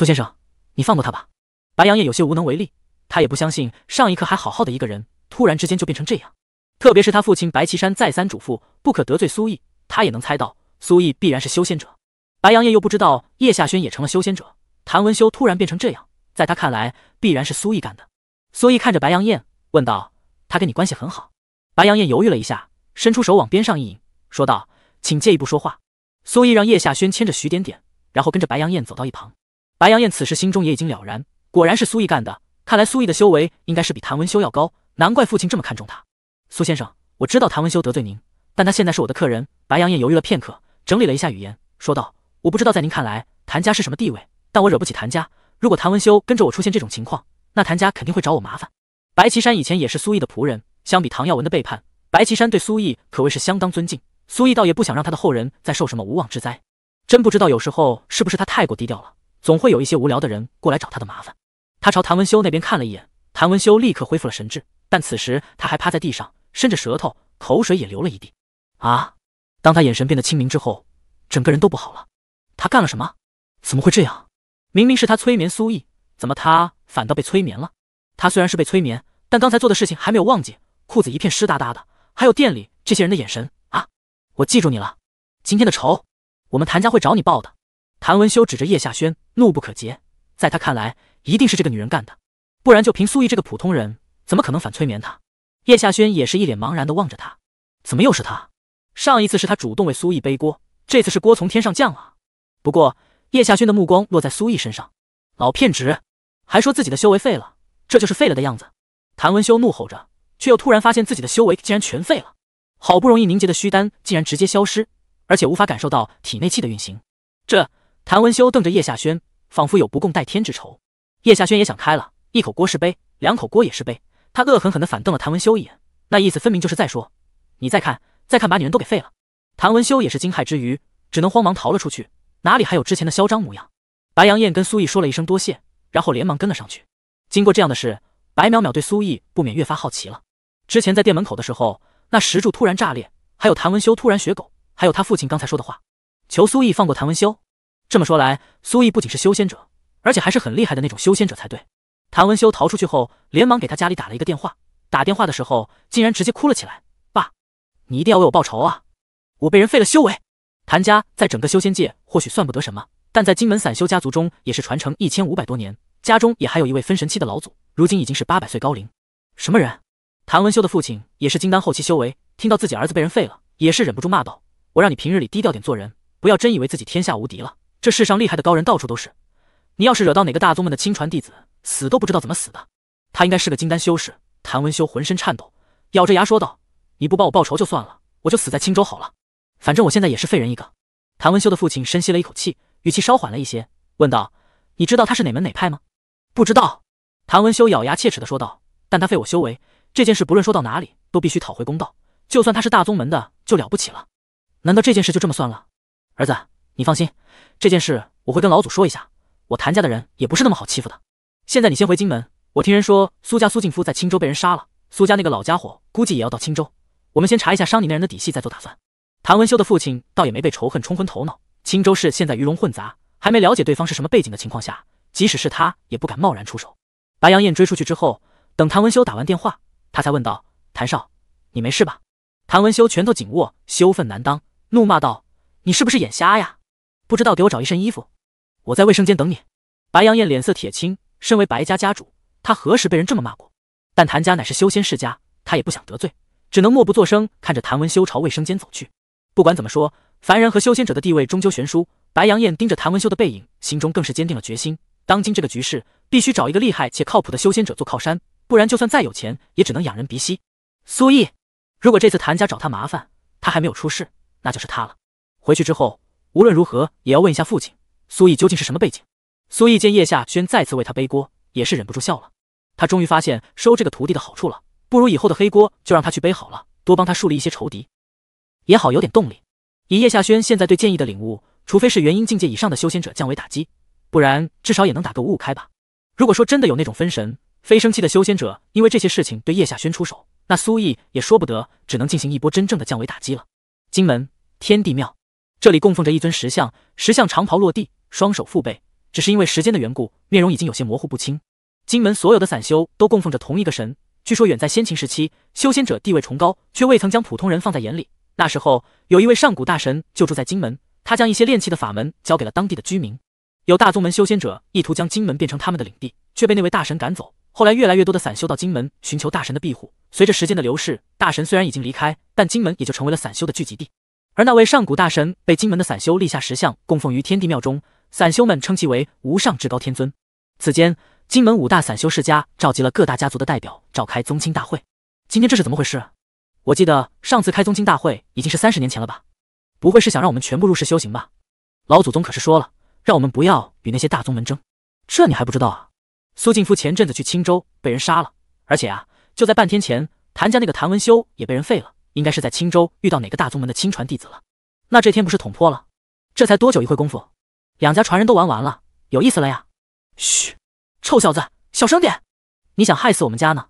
苏先生，你放过他吧。白杨叶有些无能为力，他也不相信上一刻还好好的一个人，突然之间就变成这样。特别是他父亲白岐山再三嘱咐不可得罪苏毅，他也能猜到苏毅必然是修仙者。白杨叶又不知道叶下轩也成了修仙者，谭文修突然变成这样，在他看来必然是苏毅干的。苏毅看着白杨叶问道：“他跟你关系很好？”白杨叶犹豫了一下，伸出手往边上一引，说道：“请借一步说话。”苏毅让叶下轩牵着徐点点，然后跟着白杨叶走到一旁。白杨燕此时心中也已经了然，果然是苏毅干的。看来苏毅的修为应该是比谭文修要高，难怪父亲这么看重他。苏先生，我知道谭文修得罪您，但他现在是我的客人。白杨燕犹豫了片刻，整理了一下语言，说道：“我不知道在您看来，谭家是什么地位，但我惹不起谭家。如果谭文修跟着我出现这种情况，那谭家肯定会找我麻烦。”白岐山以前也是苏毅的仆人，相比唐耀文的背叛，白岐山对苏毅可谓是相当尊敬。苏毅倒也不想让他的后人再受什么无妄之灾。真不知道有时候是不是他太过低调了。总会有一些无聊的人过来找他的麻烦。他朝谭文修那边看了一眼，谭文修立刻恢复了神智，但此时他还趴在地上，伸着舌头，口水也流了一地。啊！当他眼神变得清明之后，整个人都不好了。他干了什么？怎么会这样？明明是他催眠苏毅，怎么他反倒被催眠了？他虽然是被催眠，但刚才做的事情还没有忘记，裤子一片湿哒哒的，还有店里这些人的眼神啊！我记住你了，今天的仇，我们谭家会找你报的。谭文修指着叶夏轩，怒不可遏。在他看来，一定是这个女人干的，不然就凭苏毅这个普通人，怎么可能反催眠他？叶夏轩也是一脸茫然地望着他，怎么又是他？上一次是他主动为苏毅背锅，这次是锅从天上降啊！不过叶夏轩的目光落在苏毅身上，老骗子，还说自己的修为废了，这就是废了的样子。谭文修怒吼着，却又突然发现自己的修为竟然全废了，好不容易凝结的虚丹竟然直接消失，而且无法感受到体内气的运行，这……谭文修瞪着叶夏轩，仿佛有不共戴天之仇。叶夏轩也想开了，一口锅是背，两口锅也是背。他恶狠狠地反瞪了谭文修一眼，那意思分明就是在说，你再看，再看，把你人都给废了。谭文修也是惊骇之余，只能慌忙逃了出去，哪里还有之前的嚣张模样？白杨燕跟苏毅说了一声多谢，然后连忙跟了上去。经过这样的事，白淼淼对苏毅不免越发好奇了。之前在店门口的时候，那石柱突然炸裂，还有谭文修突然学狗，还有他父亲刚才说的话，求苏毅放过谭文修。这么说来，苏毅不仅是修仙者，而且还是很厉害的那种修仙者才对。谭文修逃出去后，连忙给他家里打了一个电话。打电话的时候，竟然直接哭了起来：“爸，你一定要为我报仇啊！我被人废了修为。”谭家在整个修仙界或许算不得什么，但在金门散修家族中也是传承一千五百多年，家中也还有一位分神期的老祖，如今已经是八百岁高龄。什么人？谭文修的父亲也是金丹后期修为，听到自己儿子被人废了，也是忍不住骂道：“我让你平日里低调点做人，不要真以为自己天下无敌了。”这世上厉害的高人到处都是，你要是惹到哪个大宗门的亲传弟子，死都不知道怎么死的。他应该是个金丹修士。谭文修浑身颤抖，咬着牙说道：“你不帮我报仇就算了，我就死在青州好了，反正我现在也是废人一个。”谭文修的父亲深吸了一口气，语气稍缓了一些，问道：“你知道他是哪门哪派吗？”“不知道。”谭文修咬牙切齿的说道：“但他废我修为这件事，不论说到哪里，都必须讨回公道。就算他是大宗门的，就了不起了。难道这件事就这么算了？”儿子。你放心，这件事我会跟老祖说一下。我谭家的人也不是那么好欺负的。现在你先回荆门。我听人说苏家苏静夫在青州被人杀了，苏家那个老家伙估计也要到青州。我们先查一下伤你那人的底细，再做打算。谭文修的父亲倒也没被仇恨冲昏头脑。青州市现在鱼龙混杂，还没了解对方是什么背景的情况下，即使是他也不敢贸然出手。白杨燕追出去之后，等谭文修打完电话，他才问道：“谭少，你没事吧？”谭文修拳头紧握，羞愤难当，怒骂道：“你是不是眼瞎呀？”不知道给我找一身衣服，我在卫生间等你。白杨燕脸色铁青，身为白家家主，她何时被人这么骂过？但谭家乃是修仙世家，她也不想得罪，只能默不作声看着谭文修朝卫生间走去。不管怎么说，凡人和修仙者的地位终究悬殊。白杨燕盯着谭文修的背影，心中更是坚定了决心。当今这个局势，必须找一个厉害且靠谱的修仙者做靠山，不然就算再有钱，也只能仰人鼻息。苏毅，如果这次谭家找他麻烦，他还没有出事，那就是他了。回去之后。无论如何也要问一下父亲苏毅究竟是什么背景。苏毅见叶下轩再次为他背锅，也是忍不住笑了。他终于发现收这个徒弟的好处了，不如以后的黑锅就让他去背好了，多帮他树立一些仇敌，也好有点动力。以叶下轩现在对剑意的领悟，除非是元婴境界以上的修仙者降维打击，不然至少也能打个五五开吧。如果说真的有那种分神飞升期的修仙者因为这些事情对叶下轩出手，那苏毅也说不得，只能进行一波真正的降维打击了。金门天地庙。这里供奉着一尊石像，石像长袍落地，双手负背，只是因为时间的缘故，面容已经有些模糊不清。金门所有的散修都供奉着同一个神。据说远在先秦时期，修仙者地位崇高，却未曾将普通人放在眼里。那时候，有一位上古大神就住在金门，他将一些炼器的法门交给了当地的居民。有大宗门修仙者意图将金门变成他们的领地，却被那位大神赶走。后来，越来越多的散修到金门寻求大神的庇护。随着时间的流逝，大神虽然已经离开，但金门也就成为了散修的聚集地。而那位上古大神被金门的散修立下石像，供奉于天地庙中。散修们称其为无上至高天尊。此间，金门五大散修世家召集了各大家族的代表，召开宗亲大会。今天这是怎么回事？我记得上次开宗亲大会已经是三十年前了吧？不会是想让我们全部入世修行吧？老祖宗可是说了，让我们不要与那些大宗门争。这你还不知道啊？苏静夫前阵子去青州被人杀了，而且啊，就在半天前，谭家那个谭文修也被人废了。应该是在青州遇到哪个大宗门的亲传弟子了，那这天不是捅破了？这才多久一会功夫，两家传人都玩完了，有意思了呀！嘘，臭小子，小声点，你想害死我们家呢？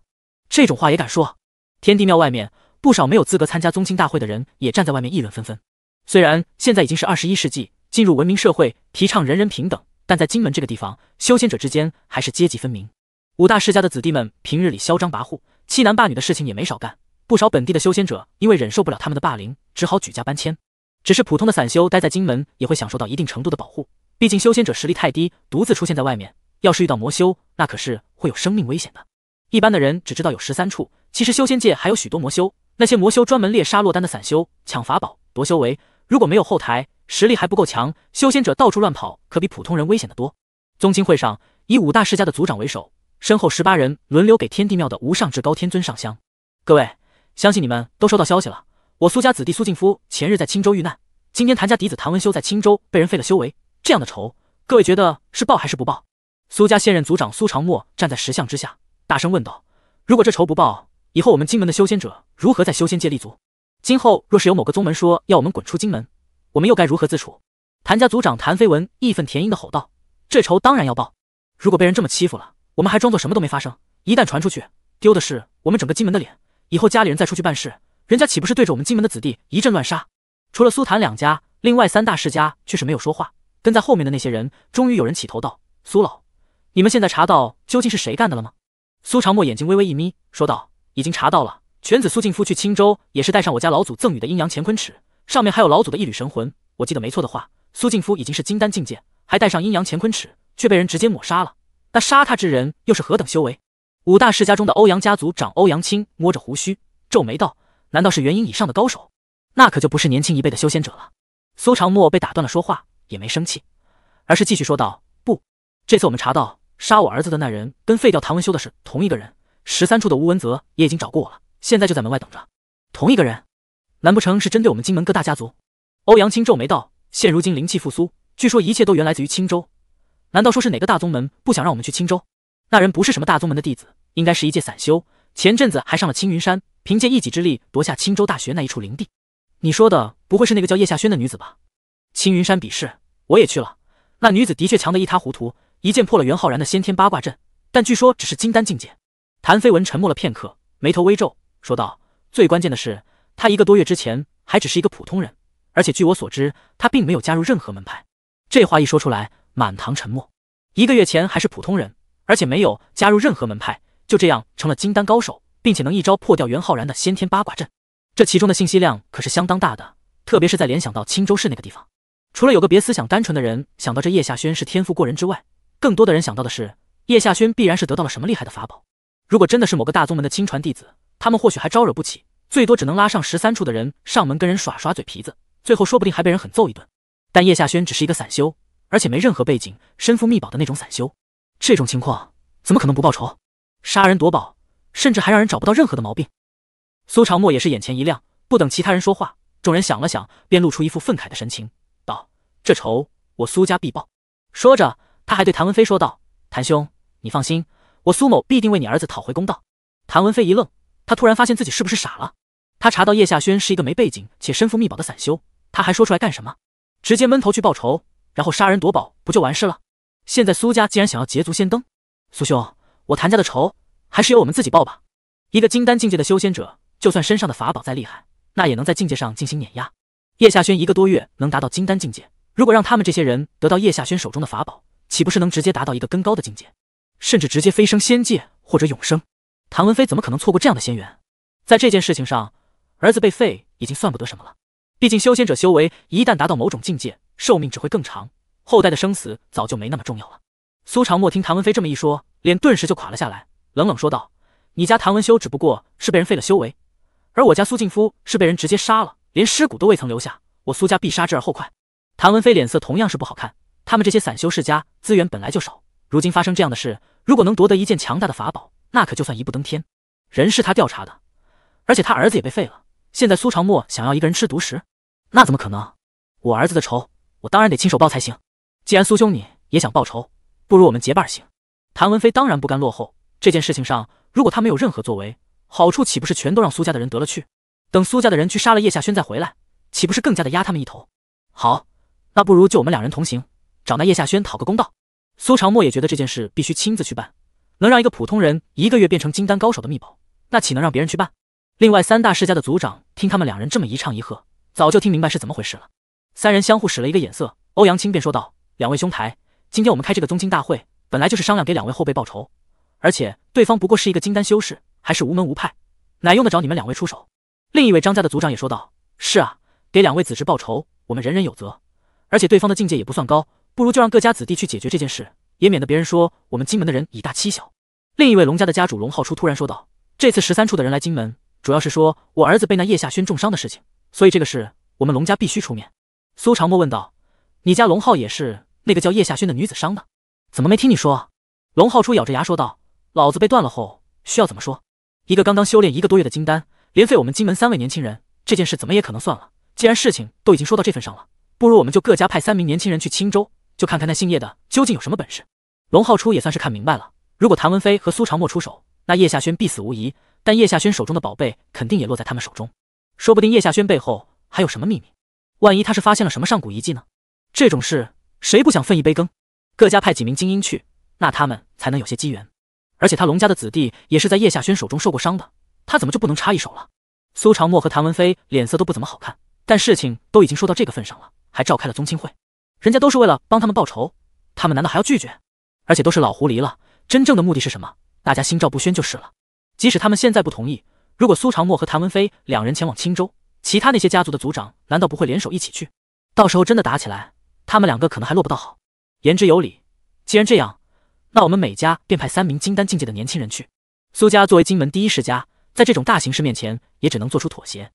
这种话也敢说？天地庙外面不少没有资格参加宗亲大会的人也站在外面议论纷纷。虽然现在已经是二十一世纪，进入文明社会，提倡人人平等，但在金门这个地方，修仙者之间还是阶级分明。五大世家的子弟们平日里嚣张跋扈，欺男霸女的事情也没少干。不少本地的修仙者因为忍受不了他们的霸凌，只好举家搬迁。只是普通的散修待在金门，也会享受到一定程度的保护。毕竟修仙者实力太低，独自出现在外面，要是遇到魔修，那可是会有生命危险的。一般的人只知道有十三处，其实修仙界还有许多魔修。那些魔修专门猎杀落单的散修，抢法宝，夺修为。如果没有后台，实力还不够强，修仙者到处乱跑，可比普通人危险的多。宗亲会上，以五大世家的族长为首，身后十八人轮流给天地庙的无上至高天尊上香。各位。相信你们都收到消息了。我苏家子弟苏静夫前日在青州遇难，今天谭家嫡子谭文修在青州被人废了修为。这样的仇，各位觉得是报还是不报？苏家现任族长苏长墨站在石像之下，大声问道：“如果这仇不报，以后我们金门的修仙者如何在修仙界立足？今后若是有某个宗门说要我们滚出金门，我们又该如何自处？”谭家族长谭飞文义愤填膺地吼道：“这仇当然要报！如果被人这么欺负了，我们还装作什么都没发生，一旦传出去，丢的是我们整个金门的脸！”以后家里人再出去办事，人家岂不是对着我们金门的子弟一阵乱杀？除了苏檀两家，另外三大世家却是没有说话。跟在后面的那些人，终于有人起头道：“苏老，你们现在查到究竟是谁干的了吗？”苏长墨眼睛微微一眯，说道：“已经查到了，犬子苏静夫去青州也是带上我家老祖赠予的阴阳乾坤尺，上面还有老祖的一缕神魂。我记得没错的话，苏静夫已经是金丹境界，还带上阴阳乾坤尺，却被人直接抹杀了。那杀他之人又是何等修为？”五大世家中的欧阳家族长欧阳青摸着胡须，皱眉道：“难道是元婴以上的高手？那可就不是年轻一辈的修仙者了。”苏长墨被打断了说话，也没生气，而是继续说道：“不，这次我们查到杀我儿子的那人跟废掉唐文修的是同一个人。十三处的吴文泽也已经找过我了，现在就在门外等着。同一个人，难不成是针对我们金门各大家族？”欧阳青皱眉道：“现如今灵气复苏，据说一切都源来自于青州，难道说是哪个大宗门不想让我们去青州？”那人不是什么大宗门的弟子，应该是一介散修。前阵子还上了青云山，凭借一己之力夺下青州大学那一处灵地。你说的不会是那个叫叶夏轩的女子吧？青云山比试我也去了，那女子的确强得一塌糊涂，一剑破了袁浩然的先天八卦阵，但据说只是金丹境界。谭飞文沉默了片刻，眉头微皱，说道：“最关键的是，她一个多月之前还只是一个普通人，而且据我所知，她并没有加入任何门派。”这话一说出来，满堂沉默。一个月前还是普通人。而且没有加入任何门派，就这样成了金丹高手，并且能一招破掉袁浩然的先天八卦阵。这其中的信息量可是相当大的，特别是在联想到青州市那个地方。除了有个别思想单纯的人想到这叶下轩是天赋过人之外，更多的人想到的是叶下轩必然是得到了什么厉害的法宝。如果真的是某个大宗门的亲传弟子，他们或许还招惹不起，最多只能拉上十三处的人上门跟人耍耍嘴皮子，最后说不定还被人狠揍一顿。但叶下轩只是一个散修，而且没任何背景，身负秘宝的那种散修。这种情况怎么可能不报仇？杀人夺宝，甚至还让人找不到任何的毛病。苏长莫也是眼前一亮，不等其他人说话，众人想了想，便露出一副愤慨的神情，道：“这仇我苏家必报。”说着，他还对谭文飞说道：“谭兄，你放心，我苏某必定为你儿子讨回公道。”谭文飞一愣，他突然发现自己是不是傻了？他查到叶夏轩是一个没背景且身负秘宝的散修，他还说出来干什么？直接闷头去报仇，然后杀人夺宝，不就完事了？现在苏家竟然想要捷足先登，苏兄，我谭家的仇还是由我们自己报吧。一个金丹境界的修仙者，就算身上的法宝再厉害，那也能在境界上进行碾压。叶下轩一个多月能达到金丹境界，如果让他们这些人得到叶下轩手中的法宝，岂不是能直接达到一个更高的境界，甚至直接飞升仙界或者永生？谭文飞怎么可能错过这样的仙缘？在这件事情上，儿子被废已经算不得什么了。毕竟修仙者修为一旦达到某种境界，寿命只会更长。后代的生死早就没那么重要了。苏长墨听谭文飞这么一说，脸顿时就垮了下来，冷冷说道：“你家谭文修只不过是被人废了修为，而我家苏静夫是被人直接杀了，连尸骨都未曾留下。我苏家必杀之而后快。”谭文飞脸色同样是不好看。他们这些散修世家资源本来就少，如今发生这样的事，如果能夺得一件强大的法宝，那可就算一步登天。人是他调查的，而且他儿子也被废了。现在苏长墨想要一个人吃独食，那怎么可能？我儿子的仇，我当然得亲手报才行。既然苏兄你也想报仇，不如我们结伴行。谭文飞当然不甘落后，这件事情上，如果他没有任何作为，好处岂不是全都让苏家的人得了去？等苏家的人去杀了叶夏轩再回来，岂不是更加的压他们一头？好，那不如就我们两人同行，找那叶夏轩讨个公道。苏长墨也觉得这件事必须亲自去办，能让一个普通人一个月变成金丹高手的秘宝，那岂能让别人去办？另外三大世家的族长听他们两人这么一唱一和，早就听明白是怎么回事了。三人相互使了一个眼色，欧阳青便说道。两位兄台，今天我们开这个宗亲大会，本来就是商量给两位后辈报仇。而且对方不过是一个金丹修士，还是无门无派，哪用得着你们两位出手？另一位张家的族长也说道：“是啊，给两位子侄报仇，我们人人有责。而且对方的境界也不算高，不如就让各家子弟去解决这件事，也免得别人说我们金门的人以大欺小。”另一位龙家的家主龙浩初突然说道：“这次十三处的人来金门，主要是说我儿子被那叶下轩重伤的事情，所以这个事我们龙家必须出面。”苏长墨问道：“你家龙浩也是？”那个叫叶夏轩的女子伤的，怎么没听你说？龙浩初咬着牙说道：“老子被断了后，需要怎么说？一个刚刚修炼一个多月的金丹，连废我们金门三位年轻人，这件事怎么也可能算了？既然事情都已经说到这份上了，不如我们就各家派三名年轻人去青州，就看看那姓叶的究竟有什么本事。”龙浩初也算是看明白了，如果谭文飞和苏长莫出手，那叶夏轩必死无疑。但叶夏轩手中的宝贝肯定也落在他们手中，说不定叶夏轩背后还有什么秘密。万一他是发现了什么上古遗迹呢？这种事……谁不想分一杯羹？各家派几名精英去，那他们才能有些机缘。而且他龙家的子弟也是在叶夏轩手中受过伤的，他怎么就不能插一手了？苏长墨和谭文飞脸色都不怎么好看，但事情都已经说到这个份上了，还召开了宗亲会，人家都是为了帮他们报仇，他们难道还要拒绝？而且都是老狐狸了，真正的目的是什么，大家心照不宣就是了。即使他们现在不同意，如果苏长墨和谭文飞两人前往青州，其他那些家族的族长难道不会联手一起去？到时候真的打起来。他们两个可能还落不到好，言之有理。既然这样，那我们每家便派三名金丹境界的年轻人去。苏家作为金门第一世家，在这种大形势面前，也只能做出妥协。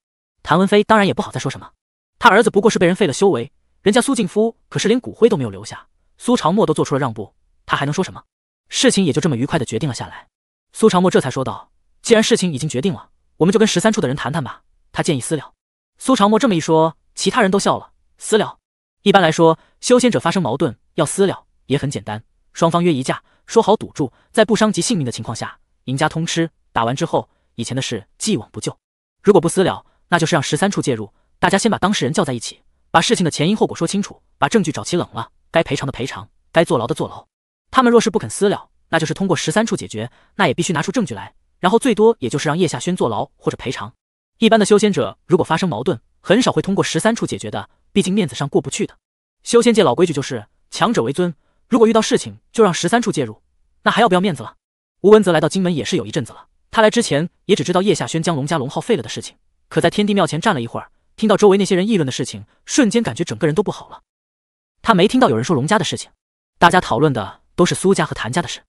谭文飞当然也不好再说什么，他儿子不过是被人废了修为，人家苏静夫可是连骨灰都没有留下。苏长墨都做出了让步，他还能说什么？事情也就这么愉快的决定了下来。苏长墨这才说道：“既然事情已经决定了，我们就跟十三处的人谈谈吧。”他建议私了。苏长墨这么一说，其他人都笑了。私了。一般来说，修仙者发生矛盾要私了也很简单，双方约一架，说好赌注，在不伤及性命的情况下，赢家通吃。打完之后，以前的事既往不咎。如果不私了，那就是让十三处介入，大家先把当事人叫在一起，把事情的前因后果说清楚，把证据找齐，冷了该赔偿的赔偿，该坐牢的坐牢。他们若是不肯私了，那就是通过十三处解决，那也必须拿出证据来，然后最多也就是让叶夏轩坐牢或者赔偿。一般的修仙者如果发生矛盾，很少会通过十三处解决的。毕竟面子上过不去的，修仙界老规矩就是强者为尊。如果遇到事情就让十三处介入，那还要不要面子了？吴文泽来到金门也是有一阵子了，他来之前也只知道叶下轩将龙家龙号废了的事情。可在天地庙前站了一会儿，听到周围那些人议论的事情，瞬间感觉整个人都不好了。他没听到有人说龙家的事情，大家讨论的都是苏家和谭家的事，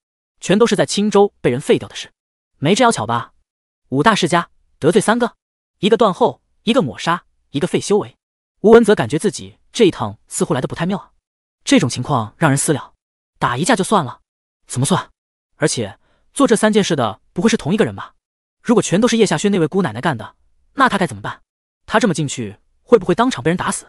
全都是在青州被人废掉的事。没这要巧吧？五大世家得罪三个，一个断后，一个抹杀，一个废修为。吴文泽感觉自己这一趟似乎来的不太妙啊！这种情况让人私了，打一架就算了，怎么算？而且做这三件事的不会是同一个人吧？如果全都是叶夏轩那位姑奶奶干的，那他该怎么办？他这么进去会不会当场被人打死？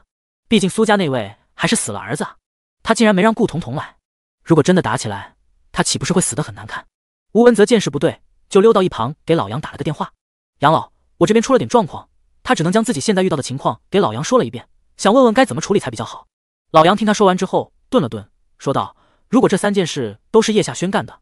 毕竟苏家那位还是死了儿子啊！他竟然没让顾彤彤来，如果真的打起来，他岂不是会死得很难看？吴文泽见势不对，就溜到一旁给老杨打了个电话：“杨老，我这边出了点状况。”他只能将自己现在遇到的情况给老杨说了一遍，想问问该怎么处理才比较好。老杨听他说完之后，顿了顿，说道：“如果这三件事都是叶夏轩干的，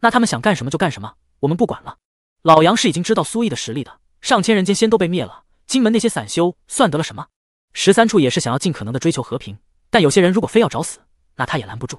那他们想干什么就干什么，我们不管了。”老杨是已经知道苏毅的实力的，上千人间仙都被灭了，金门那些散修算得了什么？十三处也是想要尽可能的追求和平，但有些人如果非要找死，那他也拦不住。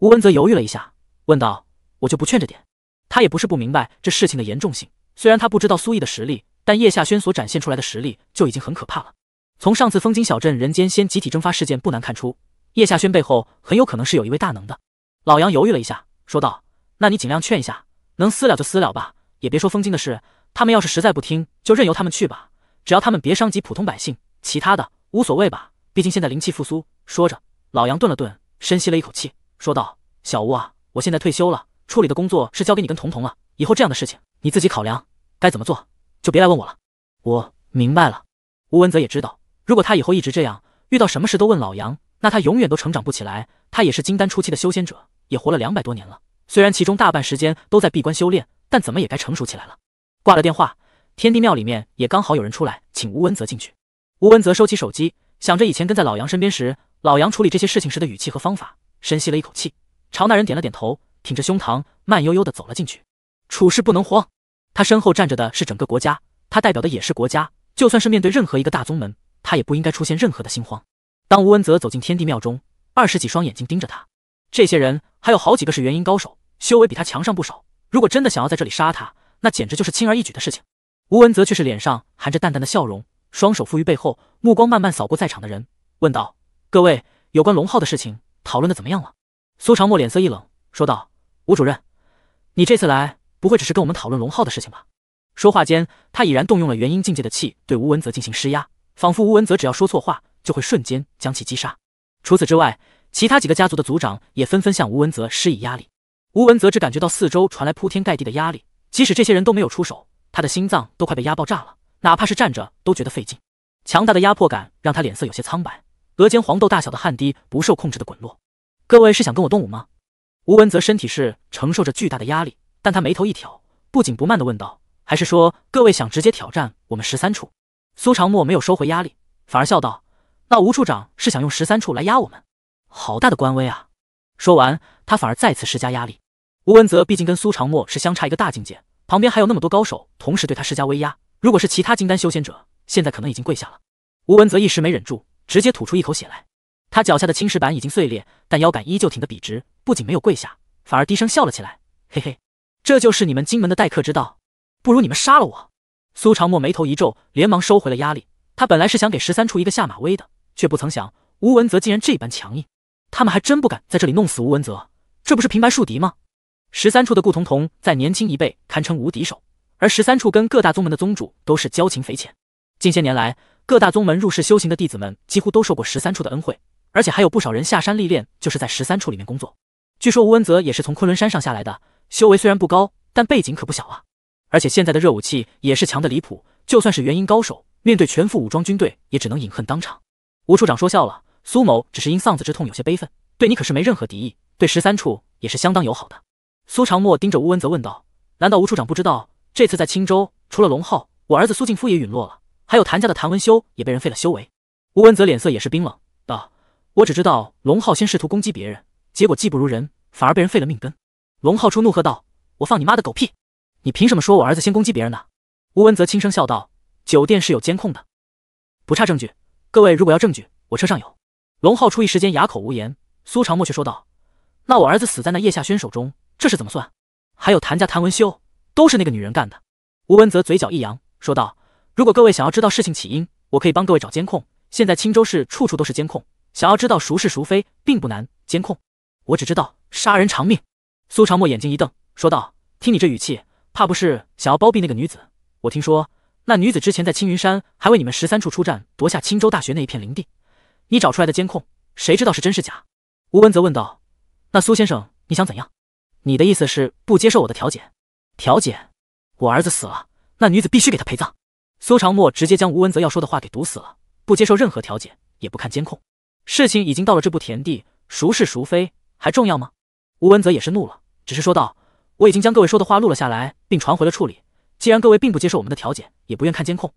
吴文泽犹豫了一下，问道：“我就不劝着点？”他也不是不明白这事情的严重性，虽然他不知道苏毅的实力。但叶夏轩所展现出来的实力就已经很可怕了。从上次风景小镇人间仙集体蒸发事件不难看出，叶夏轩背后很有可能是有一位大能的。老杨犹豫了一下，说道：“那你尽量劝一下，能私了就私了吧。也别说风津的事，他们要是实在不听，就任由他们去吧。只要他们别伤及普通百姓，其他的无所谓吧。毕竟现在灵气复苏。”说着，老杨顿了顿，深吸了一口气，说道：“小吴啊，我现在退休了，处理的工作是交给你跟彤彤了。以后这样的事情你自己考量，该怎么做。”就别来问我了。我明白了。吴文泽也知道，如果他以后一直这样，遇到什么事都问老杨，那他永远都成长不起来。他也是金丹初期的修仙者，也活了两百多年了。虽然其中大半时间都在闭关修炼，但怎么也该成熟起来了。挂了电话，天地庙里面也刚好有人出来，请吴文泽进去。吴文泽收起手机，想着以前跟在老杨身边时，老杨处理这些事情时的语气和方法，深吸了一口气，朝那人点了点头，挺着胸膛，慢悠悠的走了进去。处事不能慌。他身后站着的是整个国家，他代表的也是国家。就算是面对任何一个大宗门，他也不应该出现任何的心慌。当吴文泽走进天地庙中，二十几双眼睛盯着他。这些人还有好几个是元婴高手，修为比他强上不少。如果真的想要在这里杀他，那简直就是轻而易举的事情。吴文泽却是脸上含着淡淡的笑容，双手负于背后，目光慢慢扫过在场的人，问道：“各位，有关龙浩的事情讨论的怎么样了？”苏长墨脸色一冷，说道：“吴主任，你这次来……”不会只是跟我们讨论龙浩的事情吧？说话间，他已然动用了元婴境界的气，对吴文泽进行施压，仿佛吴文泽只要说错话，就会瞬间将其击杀。除此之外，其他几个家族的族长也纷纷向吴文泽施以压力。吴文泽只感觉到四周传来铺天盖地的压力，即使这些人都没有出手，他的心脏都快被压爆炸了，哪怕是站着都觉得费劲。强大的压迫感让他脸色有些苍白，额间黄豆大小的汗滴不受控制的滚落。各位是想跟我动武吗？吴文泽身体是承受着巨大的压力。但他眉头一挑，不紧不慢地问道：“还是说各位想直接挑战我们十三处？”苏长莫没有收回压力，反而笑道：“那吴处长是想用十三处来压我们，好大的官威啊！”说完，他反而再次施加压力。吴文泽毕竟跟苏长莫是相差一个大境界，旁边还有那么多高手同时对他施加威压，如果是其他金丹修仙者，现在可能已经跪下了。吴文泽一时没忍住，直接吐出一口血来。他脚下的青石板已经碎裂，但腰杆依旧挺得笔直，不仅没有跪下，反而低声笑了起来：“嘿嘿。”这就是你们金门的待客之道，不如你们杀了我！苏长墨眉头一皱，连忙收回了压力。他本来是想给十三处一个下马威的，却不曾想吴文泽竟然这般强硬。他们还真不敢在这里弄死吴文泽，这不是平白树敌吗？十三处的顾彤彤在年轻一辈堪称无敌手，而十三处跟各大宗门的宗主都是交情匪浅。近些年来，各大宗门入世修行的弟子们几乎都受过十三处的恩惠，而且还有不少人下山历练就是在十三处里面工作。据说吴文泽也是从昆仑山上下来的。修为虽然不高，但背景可不小啊！而且现在的热武器也是强的离谱，就算是元婴高手，面对全副武装军队，也只能饮恨当场。吴处长说笑了，苏某只是因丧子之痛有些悲愤，对你可是没任何敌意，对十三处也是相当友好的。苏长莫盯着吴文泽问道：“难道吴处长不知道，这次在青州，除了龙浩，我儿子苏静夫也陨落了，还有谭家的谭文修也被人废了修为？”吴文泽脸色也是冰冷，道：“我只知道龙浩先试图攻击别人，结果技不如人，反而被人废了命根。”龙浩初怒喝道：“我放你妈的狗屁！你凭什么说我儿子先攻击别人呢？”吴文泽轻声笑道：“酒店是有监控的，不差证据。各位如果要证据，我车上有。”龙浩初一时间哑口无言。苏长墨却说道：“那我儿子死在那叶夏轩手中，这是怎么算？还有谭家谭文修，都是那个女人干的。”吴文泽嘴角一扬，说道：“如果各位想要知道事情起因，我可以帮各位找监控。现在青州市处处都是监控，想要知道孰是孰非，并不难。监控，我只知道杀人偿命。”苏长墨眼睛一瞪，说道：“听你这语气，怕不是想要包庇那个女子？我听说那女子之前在青云山还为你们十三处出战，夺下青州大学那一片林地。你找出来的监控，谁知道是真是假？”吴文泽问道：“那苏先生，你想怎样？你的意思是不接受我的调解？调解？我儿子死了，那女子必须给他陪葬。”苏长墨直接将吴文泽要说的话给堵死了，不接受任何调解，也不看监控。事情已经到了这步田地，孰是孰非还重要吗？吴文泽也是怒了，只是说道：“我已经将各位说的话录了下来，并传回了处理。既然各位并不接受我们的调解，也不愿看监控，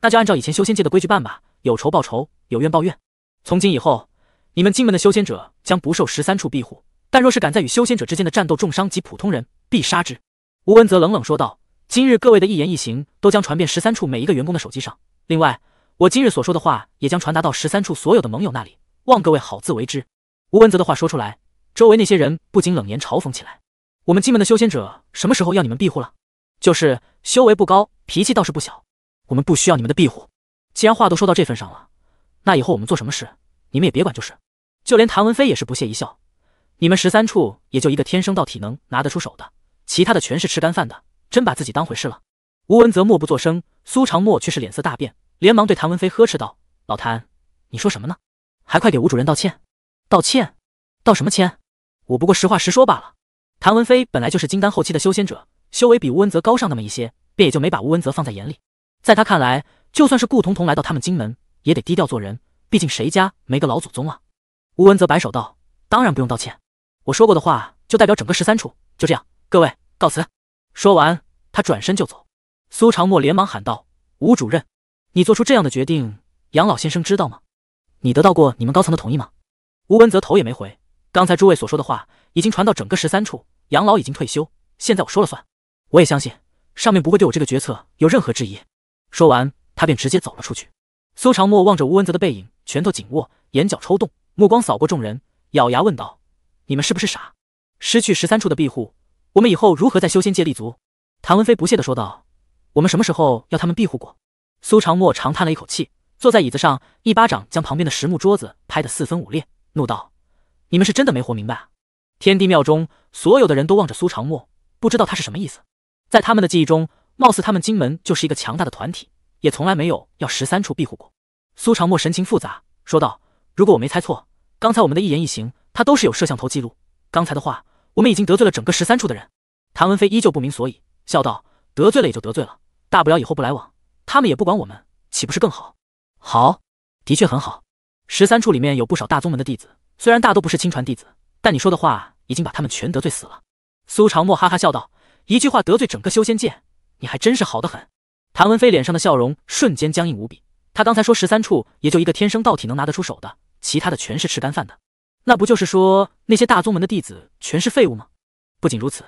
那就按照以前修仙界的规矩办吧。有仇报仇，有怨报怨。从今以后，你们金门的修仙者将不受十三处庇护，但若是敢在与修仙者之间的战斗重伤及普通人，必杀之。”吴文泽冷冷说道：“今日各位的一言一行，都将传遍十三处每一个员工的手机上。另外，我今日所说的话，也将传达到十三处所有的盟友那里。望各位好自为之。”吴文泽的话说出来。周围那些人不禁冷言嘲讽起来：“我们金门的修仙者什么时候要你们庇护了？就是修为不高，脾气倒是不小。我们不需要你们的庇护。既然话都说到这份上了，那以后我们做什么事，你们也别管就是。”就连谭文飞也是不屑一笑：“你们十三处也就一个天生道体能拿得出手的，其他的全是吃干饭的，真把自己当回事了。”吴文泽默不作声，苏长默却是脸色大变，连忙对谭文飞呵斥道：“老谭，你说什么呢？还快给吴主任道歉！道歉？道什么歉？”我不过实话实说罢了。谭文飞本来就是金丹后期的修仙者，修为比吴文泽高上那么一些，便也就没把吴文泽放在眼里。在他看来，就算是顾彤彤来到他们金门，也得低调做人，毕竟谁家没个老祖宗啊。吴文泽摆手道：“当然不用道歉，我说过的话就代表整个十三处。就这样，各位告辞。”说完，他转身就走。苏长墨连忙喊道：“吴主任，你做出这样的决定，杨老先生知道吗？你得到过你们高层的同意吗？”吴文泽头也没回。刚才诸位所说的话已经传到整个十三处，杨老已经退休，现在我说了算，我也相信上面不会对我这个决策有任何质疑。说完，他便直接走了出去。苏长莫望着吴文泽的背影，拳头紧握，眼角抽动，目光扫过众人，咬牙问道：“你们是不是傻？失去十三处的庇护，我们以后如何在修仙界立足？”谭文飞不屑的说道：“我们什么时候要他们庇护过？”苏长莫长叹了一口气，坐在椅子上，一巴掌将旁边的实木桌子拍得四分五裂，怒道。你们是真的没活明白啊！天地庙中所有的人都望着苏长墨，不知道他是什么意思。在他们的记忆中，貌似他们金门就是一个强大的团体，也从来没有要十三处庇护过。苏长墨神情复杂，说道：“如果我没猜错，刚才我们的一言一行，他都是有摄像头记录。刚才的话，我们已经得罪了整个十三处的人。”谭文飞依旧不明所以，笑道：“得罪了也就得罪了，大不了以后不来往，他们也不管我们，岂不是更好？好，的确很好。十三处里面有不少大宗门的弟子。”虽然大都不是亲传弟子，但你说的话已经把他们全得罪死了。苏长莫哈哈笑道：“一句话得罪整个修仙界，你还真是好得很。”谭文飞脸上的笑容瞬间僵硬无比。他刚才说十三处也就一个天生道体能拿得出手的，其他的全是吃干饭的。那不就是说那些大宗门的弟子全是废物吗？不仅如此，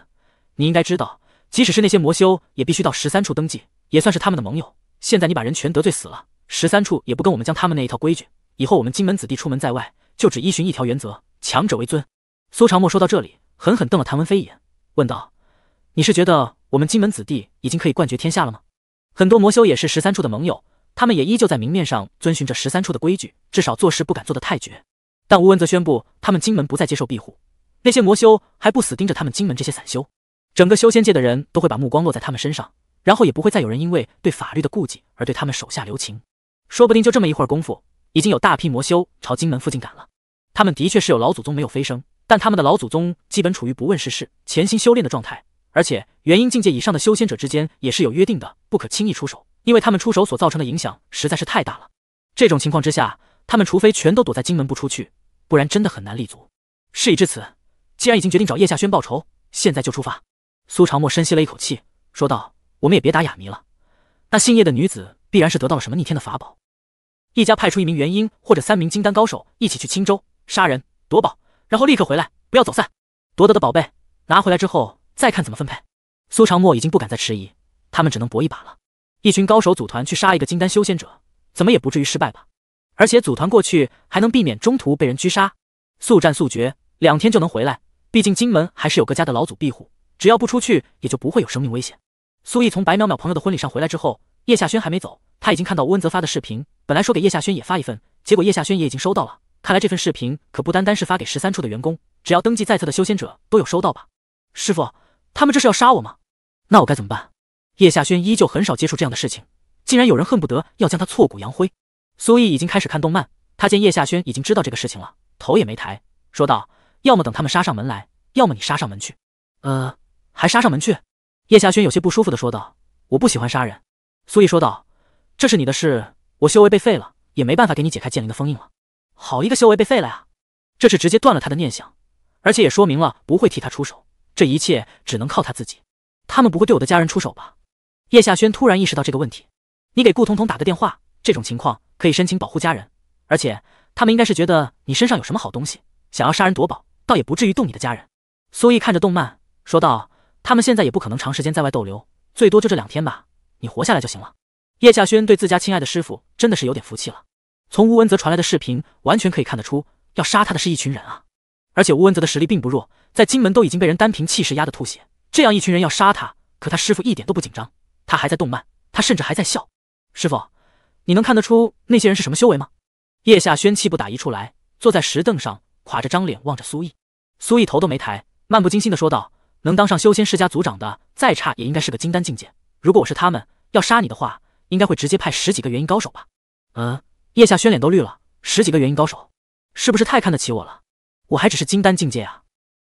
你应该知道，即使是那些魔修，也必须到十三处登记，也算是他们的盟友。现在你把人全得罪死了，十三处也不跟我们将他们那一套规矩。以后我们金门子弟出门在外。就只依循一条原则：强者为尊。苏长墨说到这里，狠狠瞪了谭文飞一眼，问道：“你是觉得我们金门子弟已经可以冠绝天下了吗？”很多魔修也是十三处的盟友，他们也依旧在明面上遵循着十三处的规矩，至少做事不敢做得太绝。但吴文则宣布，他们金门不再接受庇护，那些魔修还不死盯着他们金门这些散修，整个修仙界的人都会把目光落在他们身上，然后也不会再有人因为对法律的顾忌而对他们手下留情。说不定就这么一会儿功夫。已经有大批魔修朝金门附近赶了，他们的确是有老祖宗没有飞升，但他们的老祖宗基本处于不问世事、潜心修炼的状态。而且元婴境界以上的修仙者之间也是有约定的，不可轻易出手，因为他们出手所造成的影响实在是太大了。这种情况之下，他们除非全都躲在金门不出去，不然真的很难立足。事已至此，既然已经决定找叶下轩报仇，现在就出发。苏长莫深吸了一口气，说道：“我们也别打哑谜了，那姓叶的女子必然是得到了什么逆天的法宝。”一家派出一名元婴或者三名金丹高手一起去青州杀人夺宝，然后立刻回来，不要走散。夺得的宝贝拿回来之后再看怎么分配。苏长墨已经不敢再迟疑，他们只能搏一把了。一群高手组团去杀一个金丹修仙者，怎么也不至于失败吧？而且组团过去还能避免中途被人狙杀，速战速决，两天就能回来。毕竟金门还是有各家的老祖庇护，只要不出去，也就不会有生命危险。苏毅从白淼淼朋友的婚礼上回来之后。叶夏轩还没走，他已经看到吴文泽发的视频。本来说给叶夏轩也发一份，结果叶夏轩也已经收到了。看来这份视频可不单单是发给十三处的员工，只要登记在册的修仙者都有收到吧？师傅，他们这是要杀我吗？那我该怎么办？叶夏轩依旧很少接触这样的事情，竟然有人恨不得要将他挫骨扬灰。苏毅已经开始看动漫，他见叶夏轩已经知道这个事情了，头也没抬，说道：“要么等他们杀上门来，要么你杀上门去。”呃，还杀上门去？叶夏轩有些不舒服的说道：“我不喜欢杀人。”苏毅说道：“这是你的事，我修为被废了，也没办法给你解开剑灵的封印了。好一个修为被废了呀！这是直接断了他的念想，而且也说明了不会替他出手，这一切只能靠他自己。他们不会对我的家人出手吧？”叶夏轩突然意识到这个问题。你给顾彤彤打个电话，这种情况可以申请保护家人。而且他们应该是觉得你身上有什么好东西，想要杀人夺宝，倒也不至于动你的家人。苏毅看着动漫说道：“他们现在也不可能长时间在外逗留，最多就这两天吧。”你活下来就行了。叶夏轩对自家亲爱的师傅真的是有点福气了。从吴文泽传来的视频完全可以看得出，要杀他的是一群人啊！而且吴文泽的实力并不弱，在金门都已经被人单凭气势压得吐血。这样一群人要杀他，可他师傅一点都不紧张，他还在动漫，他甚至还在笑。师傅，你能看得出那些人是什么修为吗？叶夏轩气不打一处来，坐在石凳上垮着张脸望着苏毅。苏毅头都没抬，漫不经心的说道：“能当上修仙世家族长的，再差也应该是个金丹境界。”如果我是他们要杀你的话，应该会直接派十几个元婴高手吧？嗯，叶夏轩脸都绿了，十几个元婴高手，是不是太看得起我了？我还只是金丹境界啊！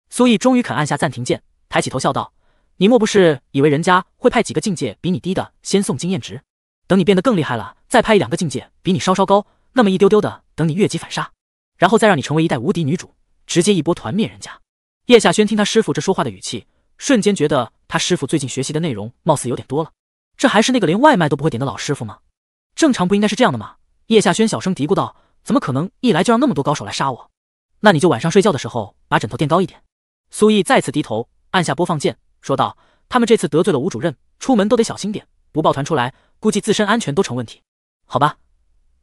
苏毅终于肯按下暂停键，抬起头笑道：“你莫不是以为人家会派几个境界比你低的先送经验值，等你变得更厉害了再派一两个境界比你稍稍高那么一丢丢的，等你越级反杀，然后再让你成为一代无敌女主，直接一波团灭人家？”叶夏轩听他师傅这说话的语气，瞬间觉得。他师傅最近学习的内容貌似有点多了，这还是那个连外卖都不会点的老师傅吗？正常不应该是这样的吗？叶夏轩小声嘀咕道：“怎么可能一来就让那么多高手来杀我？那你就晚上睡觉的时候把枕头垫高一点。”苏毅再次低头按下播放键，说道：“他们这次得罪了吴主任，出门都得小心点，不抱团出来，估计自身安全都成问题。好吧，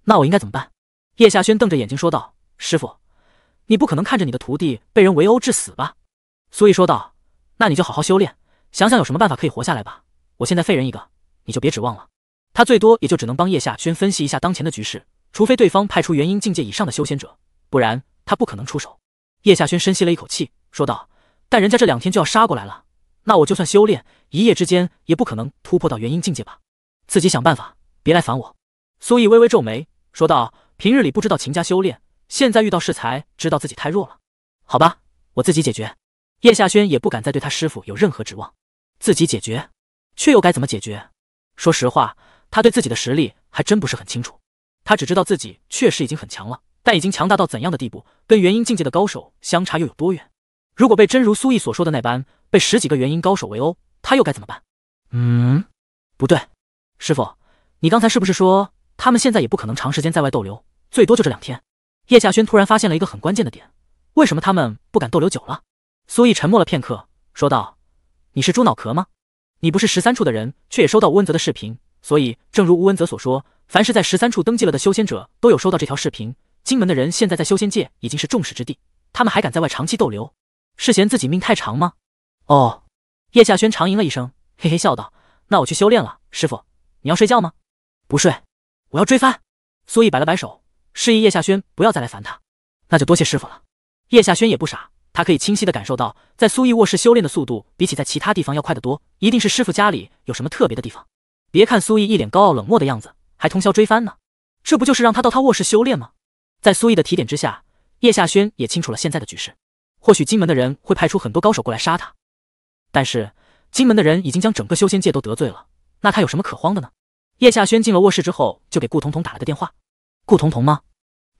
那我应该怎么办？”叶夏轩瞪着眼睛说道：“师傅，你不可能看着你的徒弟被人围殴致死吧？”苏毅说道：“那你就好好修炼。”想想有什么办法可以活下来吧！我现在废人一个，你就别指望了。他最多也就只能帮叶夏轩分析一下当前的局势，除非对方派出元婴境界以上的修仙者，不然他不可能出手。叶夏轩深吸了一口气，说道：“但人家这两天就要杀过来了，那我就算修炼一夜之间也不可能突破到元婴境界吧？自己想办法，别来烦我。”苏毅微微皱眉说道：“平日里不知道秦家修炼，现在遇到适才，知道自己太弱了。好吧，我自己解决。”叶夏轩也不敢再对他师傅有任何指望。自己解决，却又该怎么解决？说实话，他对自己的实力还真不是很清楚。他只知道自己确实已经很强了，但已经强大到怎样的地步，跟元婴境界的高手相差又有多远？如果被真如苏毅所说的那般，被十几个元婴高手围殴，他又该怎么办？嗯，不对，师傅，你刚才是不是说他们现在也不可能长时间在外逗留，最多就这两天？叶夏轩突然发现了一个很关键的点：为什么他们不敢逗留久了？苏毅沉默了片刻，说道。你是猪脑壳吗？你不是十三处的人，却也收到吴文泽的视频，所以正如吴文泽所说，凡是在十三处登记了的修仙者，都有收到这条视频。金门的人现在在修仙界已经是众矢之的，他们还敢在外长期逗留，是嫌自己命太长吗？哦，叶下轩长吟了一声，嘿嘿笑道：“那我去修炼了，师傅，你要睡觉吗？不睡，我要追番。”苏毅摆了摆手，示意叶下轩不要再来烦他。那就多谢师傅了。叶下轩也不傻。他可以清晰地感受到，在苏艺卧室修炼的速度比起在其他地方要快得多，一定是师傅家里有什么特别的地方。别看苏艺一脸高傲冷漠的样子，还通宵追番呢，这不就是让他到他卧室修炼吗？在苏艺的提点之下，叶夏轩也清楚了现在的局势，或许金门的人会派出很多高手过来杀他，但是金门的人已经将整个修仙界都得罪了，那他有什么可慌的呢？叶夏轩进了卧室之后，就给顾彤彤打了个电话。顾彤彤吗？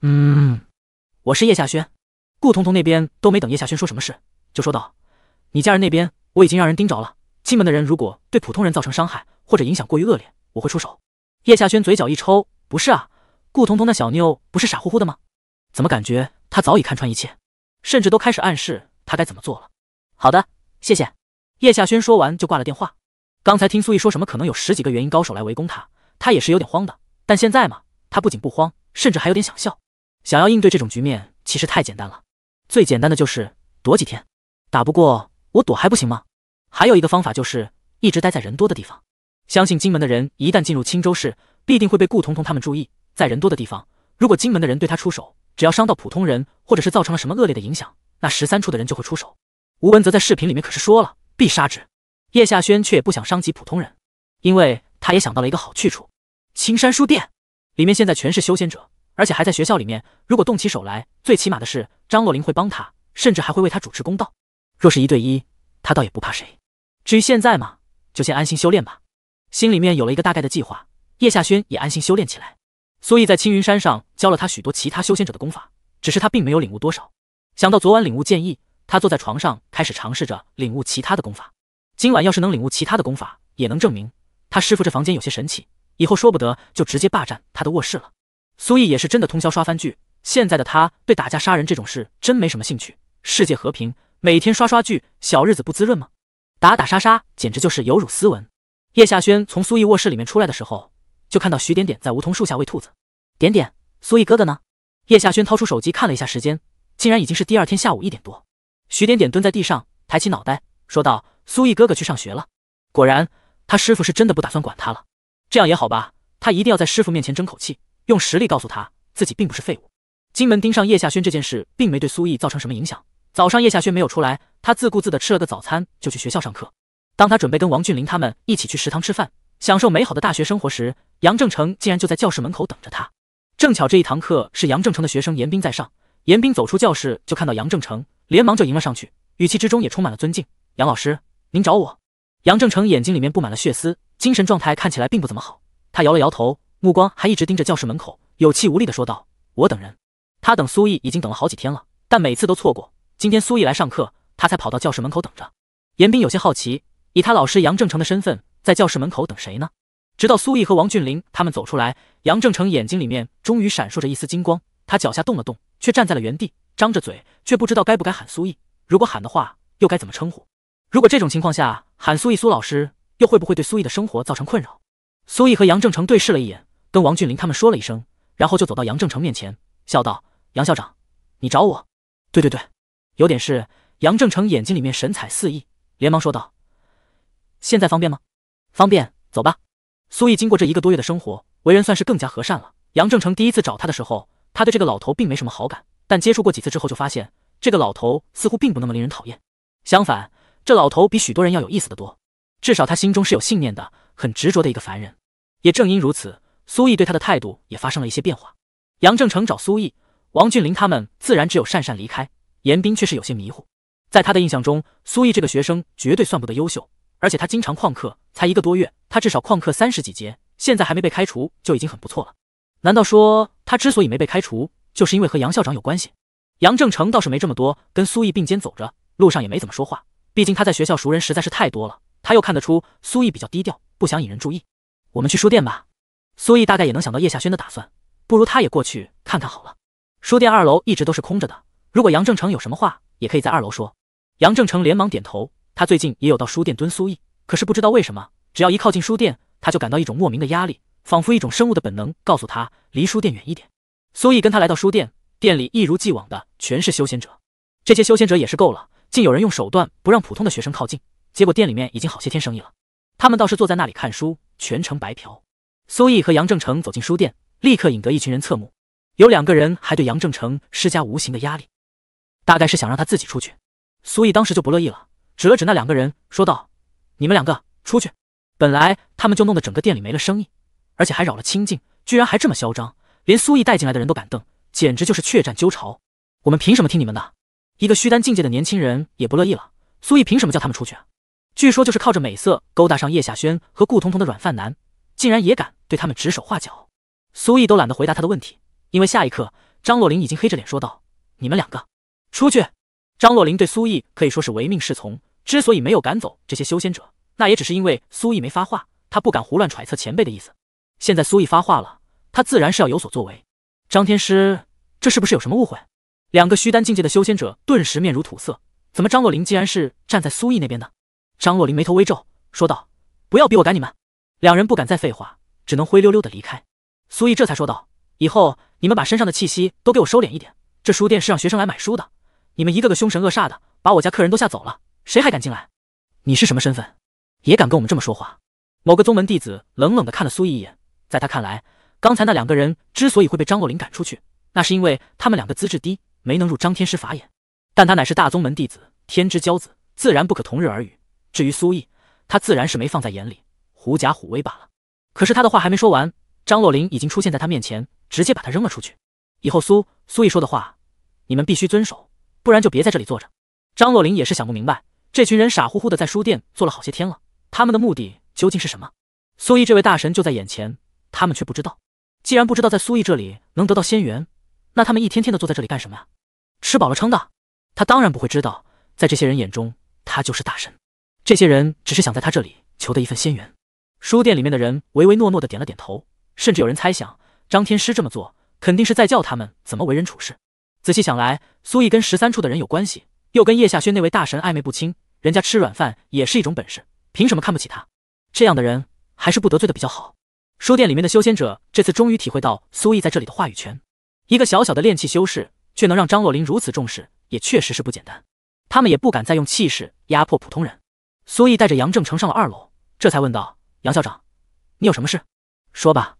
嗯，我是叶夏轩。顾彤彤那边都没等叶夏轩说什么事，就说道：“你家人那边我已经让人盯着了。进门的人如果对普通人造成伤害，或者影响过于恶劣，我会出手。”叶夏轩嘴角一抽：“不是啊，顾彤彤那小妞不是傻乎乎的吗？怎么感觉她早已看穿一切，甚至都开始暗示她该怎么做了？”好的，谢谢。叶夏轩说完就挂了电话。刚才听苏毅说什么可能有十几个元婴高手来围攻他，他也是有点慌的。但现在嘛，他不仅不慌，甚至还有点想笑。想要应对这种局面，其实太简单了。最简单的就是躲几天，打不过我躲还不行吗？还有一个方法就是一直待在人多的地方。相信金门的人一旦进入青州市，必定会被顾彤彤他们注意。在人多的地方，如果金门的人对他出手，只要伤到普通人，或者是造成了什么恶劣的影响，那十三处的人就会出手。吴文则在视频里面可是说了必杀之。叶夏轩却也不想伤及普通人，因为他也想到了一个好去处——青山书店，里面现在全是修仙者。而且还在学校里面，如果动起手来，最起码的是张若琳会帮他，甚至还会为他主持公道。若是一对一，他倒也不怕谁。至于现在嘛，就先安心修炼吧。心里面有了一个大概的计划，叶夏轩也安心修炼起来。苏毅在青云山上教了他许多其他修仙者的功法，只是他并没有领悟多少。想到昨晚领悟剑意，他坐在床上开始尝试着领悟其他的功法。今晚要是能领悟其他的功法，也能证明他师傅这房间有些神奇。以后说不得就直接霸占他的卧室了。苏毅也是真的通宵刷番剧，现在的他对打架杀人这种事真没什么兴趣。世界和平，每天刷刷剧，小日子不滋润吗？打打杀杀简直就是有辱斯文。叶夏轩从苏毅卧室里面出来的时候，就看到徐点点在梧桐树下喂兔子。点点，苏毅哥哥呢？叶夏轩掏出手机看了一下时间，竟然已经是第二天下午一点多。徐点点蹲在地上，抬起脑袋说道：“苏毅哥哥去上学了。”果然，他师傅是真的不打算管他了。这样也好吧，他一定要在师傅面前争口气。用实力告诉他，自己并不是废物。金门盯上叶夏轩这件事，并没对苏毅造成什么影响。早上叶夏轩没有出来，他自顾自地吃了个早餐，就去学校上课。当他准备跟王俊林他们一起去食堂吃饭，享受美好的大学生活时，杨正成竟然就在教室门口等着他。正巧这一堂课是杨正成的学生严斌在上，严斌走出教室就看到杨正成，连忙就迎了上去，语气之中也充满了尊敬：“杨老师，您找我？”杨正成眼睛里面布满了血丝，精神状态看起来并不怎么好，他摇了摇头。目光还一直盯着教室门口，有气无力的说道：“我等人，他等苏毅已经等了好几天了，但每次都错过。今天苏毅来上课，他才跑到教室门口等着。”严斌有些好奇，以他老师杨正成的身份，在教室门口等谁呢？直到苏毅和王俊林他们走出来，杨正成眼睛里面终于闪烁着一丝金光，他脚下动了动，却站在了原地，张着嘴，却不知道该不该喊苏毅。如果喊的话，又该怎么称呼？如果这种情况下喊苏毅苏老师，又会不会对苏毅的生活造成困扰？苏毅和杨正成对视了一眼。跟王俊林他们说了一声，然后就走到杨正成面前，笑道：“杨校长，你找我？对对对，有点事。”杨正成眼睛里面神采四溢，连忙说道：“现在方便吗？方便，走吧。”苏毅经过这一个多月的生活，为人算是更加和善了。杨正成第一次找他的时候，他对这个老头并没什么好感，但接触过几次之后，就发现这个老头似乎并不那么令人讨厌。相反，这老头比许多人要有意思的多，至少他心中是有信念的，很执着的一个凡人。也正因如此。苏毅对他的态度也发生了一些变化。杨正成找苏毅，王俊林他们自然只有讪讪离开。严斌却是有些迷糊，在他的印象中，苏毅这个学生绝对算不得优秀，而且他经常旷课，才一个多月，他至少旷课三十几节，现在还没被开除就已经很不错了。难道说他之所以没被开除，就是因为和杨校长有关系？杨正成倒是没这么多，跟苏毅并肩走着，路上也没怎么说话。毕竟他在学校熟人实在是太多了，他又看得出苏毅比较低调，不想引人注意。我们去书店吧。苏毅大概也能想到叶下轩的打算，不如他也过去看看好了。书店二楼一直都是空着的，如果杨正成有什么话，也可以在二楼说。杨正成连忙点头，他最近也有到书店蹲苏毅，可是不知道为什么，只要一靠近书店，他就感到一种莫名的压力，仿佛一种生物的本能告诉他，离书店远一点。苏毅跟他来到书店，店里一如既往的全是修仙者。这些修仙者也是够了，竟有人用手段不让普通的学生靠近。结果店里面已经好些天生意了，他们倒是坐在那里看书，全程白嫖。苏毅和杨正成走进书店，立刻引得一群人侧目，有两个人还对杨正成施加无形的压力，大概是想让他自己出去。苏毅当时就不乐意了，指了指那两个人，说道：“你们两个出去！”本来他们就弄得整个店里没了生意，而且还扰了清静，居然还这么嚣张，连苏毅带进来的人都敢瞪，简直就是血战鸠巢。我们凭什么听你们的？一个虚丹境界的年轻人也不乐意了，苏毅凭什么叫他们出去啊？据说就是靠着美色勾搭上叶夏轩和顾彤彤的软饭男。竟然也敢对他们指手画脚，苏毅都懒得回答他的问题，因为下一刻张洛林已经黑着脸说道：“你们两个出去。”张洛林对苏毅可以说是唯命是从，之所以没有赶走这些修仙者，那也只是因为苏毅没发话，他不敢胡乱揣测前辈的意思。现在苏毅发话了，他自然是要有所作为。张天师，这是不是有什么误会？两个虚丹境界的修仙者顿时面如土色，怎么张洛林竟然是站在苏毅那边的？张洛林眉头微皱，说道：“不要逼我赶你们。”两人不敢再废话，只能灰溜溜的离开。苏毅这才说道：“以后你们把身上的气息都给我收敛一点，这书店是让学生来买书的，你们一个个凶神恶煞的，把我家客人都吓走了，谁还敢进来？你是什么身份，也敢跟我们这么说话？”某个宗门弟子冷冷的看了苏毅一眼，在他看来，刚才那两个人之所以会被张若琳赶出去，那是因为他们两个资质低，没能入张天师法眼。但他乃是大宗门弟子，天之骄子，自然不可同日而语。至于苏毅，他自然是没放在眼里。狐假虎威罢了。可是他的话还没说完，张若琳已经出现在他面前，直接把他扔了出去。以后苏苏毅说的话，你们必须遵守，不然就别在这里坐着。张若琳也是想不明白，这群人傻乎乎的在书店坐了好些天了，他们的目的究竟是什么？苏毅这位大神就在眼前，他们却不知道。既然不知道在苏毅这里能得到仙缘，那他们一天天的坐在这里干什么呀？吃饱了撑的。他当然不会知道，在这些人眼中，他就是大神。这些人只是想在他这里求得一份仙缘。书店里面的人唯唯诺诺的点了点头，甚至有人猜想，张天师这么做，肯定是在教他们怎么为人处事。仔细想来，苏毅跟十三处的人有关系，又跟叶夏轩那位大神暧昧不清，人家吃软饭也是一种本事，凭什么看不起他？这样的人还是不得罪的比较好。书店里面的修仙者这次终于体会到苏毅在这里的话语权，一个小小的炼气修士，却能让张若琳如此重视，也确实是不简单。他们也不敢再用气势压迫普通人。苏毅带着杨正成上了二楼，这才问道。杨校长，你有什么事？说吧。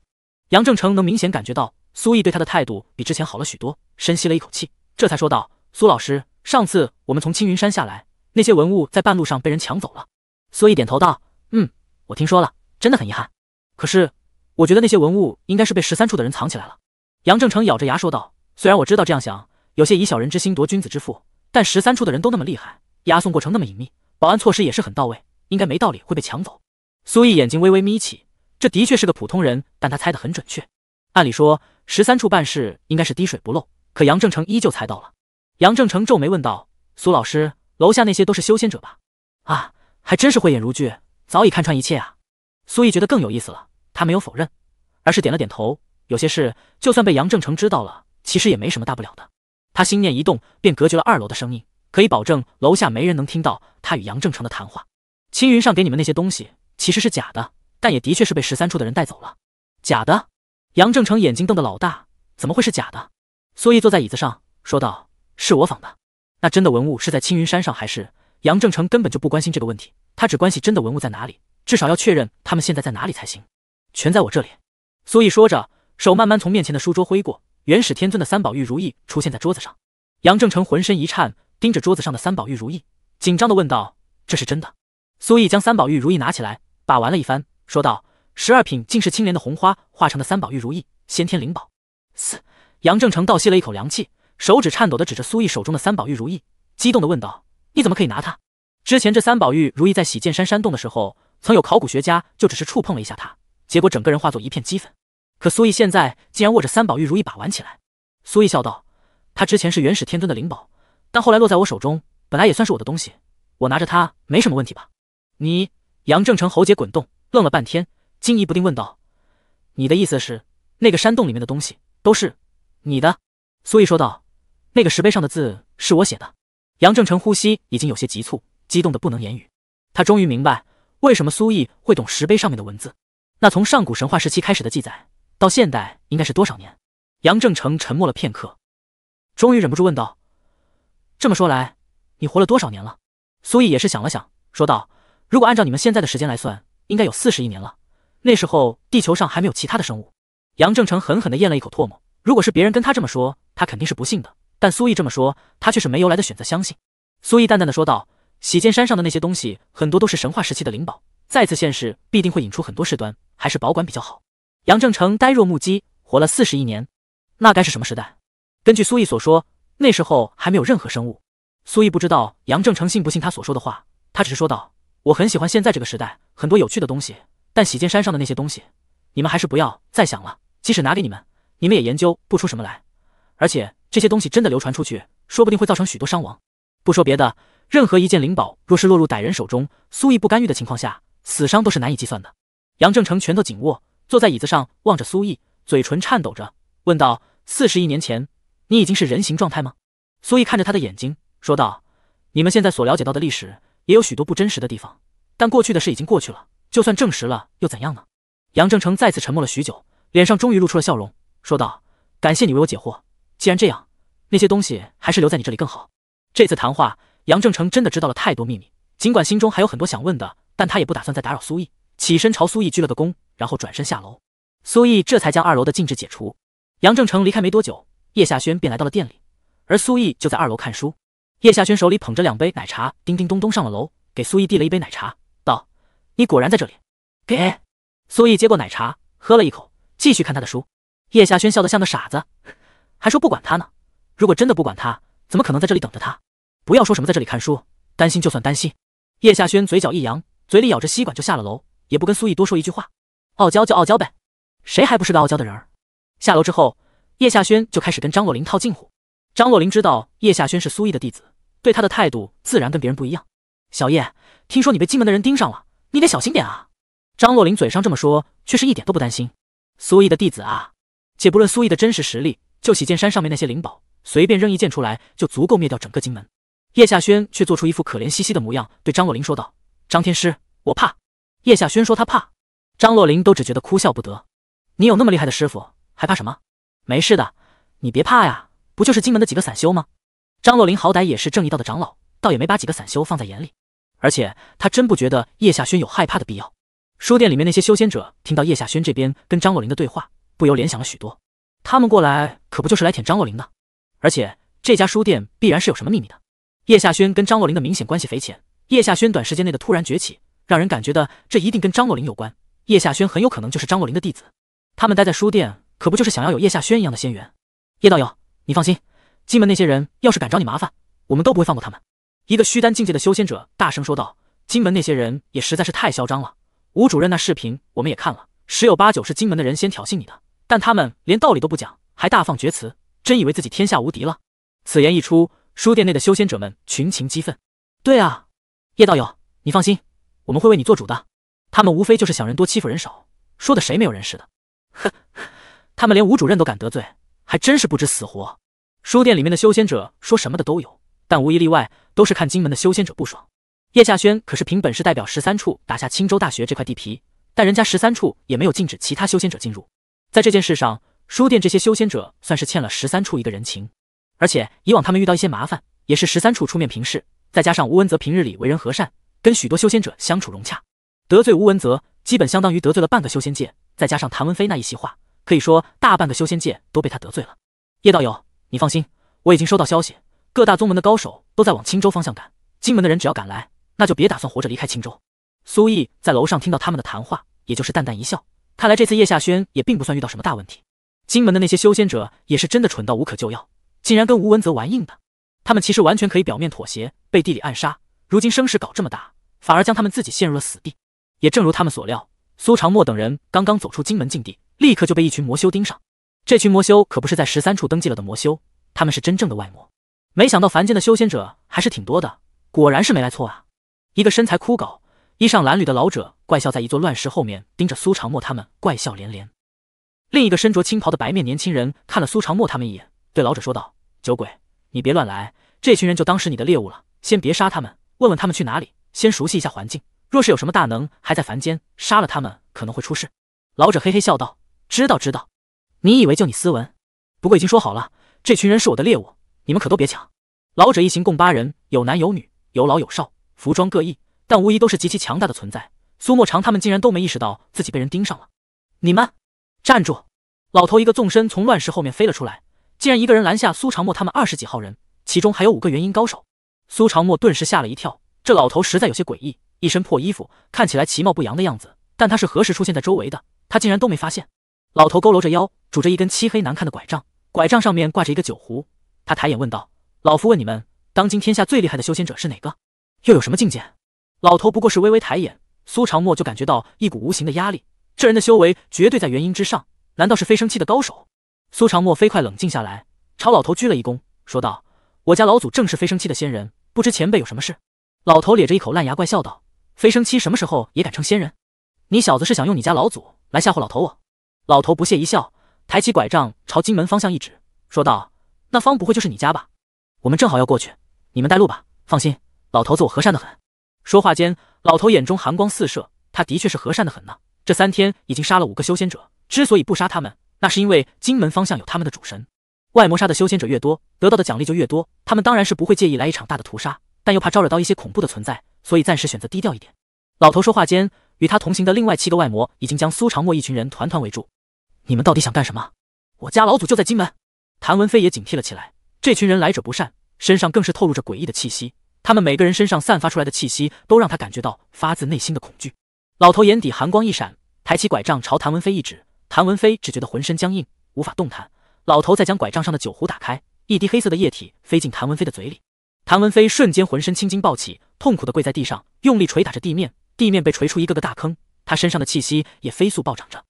杨正成能明显感觉到苏毅对他的态度比之前好了许多，深吸了一口气，这才说道：“苏老师，上次我们从青云山下来，那些文物在半路上被人抢走了。”苏毅点头道：“嗯，我听说了，真的很遗憾。可是我觉得那些文物应该是被十三处的人藏起来了。”杨正成咬着牙说道：“虽然我知道这样想有些以小人之心度君子之腹，但十三处的人都那么厉害，押送过程那么隐秘，保安措施也是很到位，应该没道理会被抢走。”苏毅眼睛微微眯起，这的确是个普通人，但他猜得很准确。按理说，十三处办事应该是滴水不漏，可杨正成依旧猜到了。杨正成皱眉问道：“苏老师，楼下那些都是修仙者吧？”啊，还真是慧眼如炬，早已看穿一切啊！苏毅觉得更有意思了，他没有否认，而是点了点头。有些事，就算被杨正成知道了，其实也没什么大不了的。他心念一动，便隔绝了二楼的声音，可以保证楼下没人能听到他与杨正成的谈话。青云上给你们那些东西。其实是假的，但也的确是被十三处的人带走了。假的？杨正成眼睛瞪得老大，怎么会是假的？苏毅坐在椅子上说道：“是我仿的。”那真的文物是在青云山上还是……杨正成根本就不关心这个问题，他只关心真的文物在哪里，至少要确认他们现在在哪里才行。全在我这里。苏毅说着，手慢慢从面前的书桌挥过，元始天尊的三宝玉如意出现在桌子上。杨正成浑身一颤，盯着桌子上的三宝玉如意，紧张的问道：“这是真的？”苏毅将三宝玉如意拿起来。把玩了一番，说道：“十二品竟是青莲的红花化成的三宝玉如意，先天灵宝。”嘶！杨正成倒吸了一口凉气，手指颤抖地指着苏毅手中的三宝玉如意，激动地问道：“你怎么可以拿它？之前这三宝玉如意在洗剑山山洞的时候，曾有考古学家就只是触碰了一下它，结果整个人化作一片齑粉。可苏毅现在竟然握着三宝玉如意把玩起来。”苏毅笑道：“它之前是元始天尊的灵宝，但后来落在我手中，本来也算是我的东西。我拿着它没什么问题吧？”你。杨正成喉结滚动，愣了半天，惊疑不定，问道：“你的意思是，那个山洞里面的东西都是你的？”苏毅说道：“那个石碑上的字是我写的。”杨正成呼吸已经有些急促，激动的不能言语。他终于明白为什么苏毅会懂石碑上面的文字。那从上古神话时期开始的记载，到现代应该是多少年？杨正成沉默了片刻，终于忍不住问道：“这么说来，你活了多少年了？”苏毅也是想了想，说道。如果按照你们现在的时间来算，应该有四十亿年了。那时候地球上还没有其他的生物。杨正成狠狠地咽了一口唾沫。如果是别人跟他这么说，他肯定是不信的。但苏毅这么说，他却是没由来的选择相信。苏毅淡淡的说道：“洗剑山上的那些东西，很多都是神话时期的灵宝，再次现世必定会引出很多事端，还是保管比较好。”杨正成呆若木鸡，活了四十亿年，那该是什么时代？根据苏毅所说，那时候还没有任何生物。苏毅不知道杨正成信不信他所说的话，他只是说道。我很喜欢现在这个时代，很多有趣的东西。但洗剑山上的那些东西，你们还是不要再想了。即使拿给你们，你们也研究不出什么来。而且这些东西真的流传出去，说不定会造成许多伤亡。不说别的，任何一件灵宝若是落入歹人手中，苏毅不干预的情况下，死伤都是难以计算的。杨正成拳头紧握，坐在椅子上，望着苏毅，嘴唇颤抖着问道：“四十亿年前，你已经是人形状态吗？”苏毅看着他的眼睛，说道：“你们现在所了解到的历史。”也有许多不真实的地方，但过去的事已经过去了，就算证实了又怎样呢？杨正成再次沉默了许久，脸上终于露出了笑容，说道：“感谢你为我解惑。既然这样，那些东西还是留在你这里更好。”这次谈话，杨正成真的知道了太多秘密，尽管心中还有很多想问的，但他也不打算再打扰苏毅，起身朝苏毅鞠了个躬，然后转身下楼。苏毅这才将二楼的禁制解除。杨正成离开没多久，叶夏轩便来到了店里，而苏毅就在二楼看书。叶夏轩手里捧着两杯奶茶，叮叮咚咚上了楼，给苏毅递了一杯奶茶，道：“你果然在这里。”给苏毅接过奶茶，喝了一口，继续看他的书。叶夏轩笑得像个傻子，还说不管他呢。如果真的不管他，怎么可能在这里等着他？不要说什么在这里看书，担心就算担心。叶夏轩嘴角一扬，嘴里咬着吸管就下了楼，也不跟苏毅多说一句话，傲娇就傲娇呗，谁还不是个傲娇的人儿？下楼之后，叶夏轩就开始跟张若琳套近乎。张若琳知道叶夏轩是苏毅的弟子。对他的态度自然跟别人不一样。小叶，听说你被金门的人盯上了，你得小心点啊！张若琳嘴上这么说，却是一点都不担心。苏毅的弟子啊，且不论苏毅的真实实力，就洗剑山上面那些灵宝，随便扔一件出来，就足够灭掉整个金门。叶夏轩却做出一副可怜兮兮的模样，对张若琳说道：“张天师，我怕。”叶夏轩说他怕，张若琳都只觉得哭笑不得。你有那么厉害的师傅，还怕什么？没事的，你别怕呀，不就是金门的几个散修吗？张若琳好歹也是正义道的长老，倒也没把几个散修放在眼里。而且他真不觉得叶下轩有害怕的必要。书店里面那些修仙者听到叶下轩这边跟张若琳的对话，不由联想了许多。他们过来可不就是来舔张若琳的？而且这家书店必然是有什么秘密的。叶下轩跟张若琳的明显关系匪浅，叶下轩短时间内的突然崛起，让人感觉的这一定跟张若琳有关。叶下轩很有可能就是张若琳的弟子。他们待在书店，可不就是想要有叶下轩一样的仙缘？叶道友，你放心。金门那些人要是敢找你麻烦，我们都不会放过他们。一个虚丹境界的修仙者大声说道：“金门那些人也实在是太嚣张了。吴主任那视频我们也看了，十有八九是金门的人先挑衅你的，但他们连道理都不讲，还大放厥词，真以为自己天下无敌了。”此言一出，书店内的修仙者们群情激愤。对啊，叶道友，你放心，我们会为你做主的。他们无非就是想人多欺负人少，说的谁没有人似的。哼，他们连吴主任都敢得罪，还真是不知死活。书店里面的修仙者说什么的都有，但无一例外都是看金门的修仙者不爽。叶夏轩可是凭本事代表十三处打下青州大学这块地皮，但人家十三处也没有禁止其他修仙者进入。在这件事上，书店这些修仙者算是欠了十三处一个人情。而且以往他们遇到一些麻烦，也是十三处出面平事。再加上吴文泽平日里为人和善，跟许多修仙者相处融洽，得罪吴文泽基本相当于得罪了半个修仙界。再加上谭文飞那一席话，可以说大半个修仙界都被他得罪了。叶道友。你放心，我已经收到消息，各大宗门的高手都在往青州方向赶。金门的人只要敢来，那就别打算活着离开青州。苏毅在楼上听到他们的谈话，也就是淡淡一笑。看来这次叶夏轩也并不算遇到什么大问题。金门的那些修仙者也是真的蠢到无可救药，竟然跟吴文泽玩硬的。他们其实完全可以表面妥协，背地里暗杀。如今声势搞这么大，反而将他们自己陷入了死地。也正如他们所料，苏长莫等人刚刚走出金门禁地，立刻就被一群魔修盯上。这群魔修可不是在十三处登记了的魔修，他们是真正的外魔。没想到凡间的修仙者还是挺多的，果然是没来错啊！一个身材枯槁、衣上褴褛的老者怪笑在一座乱石后面，盯着苏长墨他们怪笑连连。另一个身着青袍的白面年轻人看了苏长墨他们一眼，对老者说道：“酒鬼，你别乱来，这群人就当是你的猎物了，先别杀他们，问问他们去哪里，先熟悉一下环境。若是有什么大能还在凡间，杀了他们可能会出事。”老者嘿嘿笑道：“知道，知道。”你以为就你斯文？不过已经说好了，这群人是我的猎物，你们可都别抢。老者一行共八人，有男有女，有老有少，服装各异，但无疑都是极其强大的存在。苏莫长他们竟然都没意识到自己被人盯上了。你们站住！老头一个纵身从乱石后面飞了出来，竟然一个人拦下苏长莫他们二十几号人，其中还有五个元婴高手。苏长莫顿时吓了一跳，这老头实在有些诡异，一身破衣服，看起来其貌不扬的样子，但他是何时出现在周围的？他竟然都没发现。老头佝偻着腰，拄着一根漆黑难看的拐杖，拐杖上面挂着一个酒壶。他抬眼问道：“老夫问你们，当今天下最厉害的修仙者是哪个？又有什么境界？”老头不过是微微抬眼，苏长墨就感觉到一股无形的压力。这人的修为绝对在元婴之上，难道是飞升期的高手？苏长墨飞快冷静下来，朝老头鞠了一躬，说道：“我家老祖正是飞升期的仙人，不知前辈有什么事？”老头咧着一口烂牙，怪笑道：“飞升期什么时候也敢称仙人？你小子是想用你家老祖来吓唬老头我？”老头不屑一笑，抬起拐杖朝金门方向一指，说道：“那方不会就是你家吧？我们正好要过去，你们带路吧。放心，老头子我和善的很。”说话间，老头眼中寒光四射。他的确是和善的很呢。这三天已经杀了五个修仙者，之所以不杀他们，那是因为金门方向有他们的主神。外魔杀的修仙者越多，得到的奖励就越多。他们当然是不会介意来一场大的屠杀，但又怕招惹到一些恐怖的存在，所以暂时选择低调一点。老头说话间。与他同行的另外七个外魔已经将苏长墨一群人团团围住，你们到底想干什么？我家老祖就在金门。谭文飞也警惕了起来，这群人来者不善，身上更是透露着诡异的气息，他们每个人身上散发出来的气息都让他感觉到发自内心的恐惧。老头眼底寒光一闪，抬起拐杖朝谭文飞一指，谭文飞只觉得浑身僵硬，无法动弹。老头再将拐杖上的酒壶打开，一滴黑色的液体飞进谭文飞的嘴里，谭文飞瞬间浑身青筋暴起，痛苦的跪在地上，用力捶打着地面。地面被锤出一个个大坑，他身上的气息也飞速暴涨着。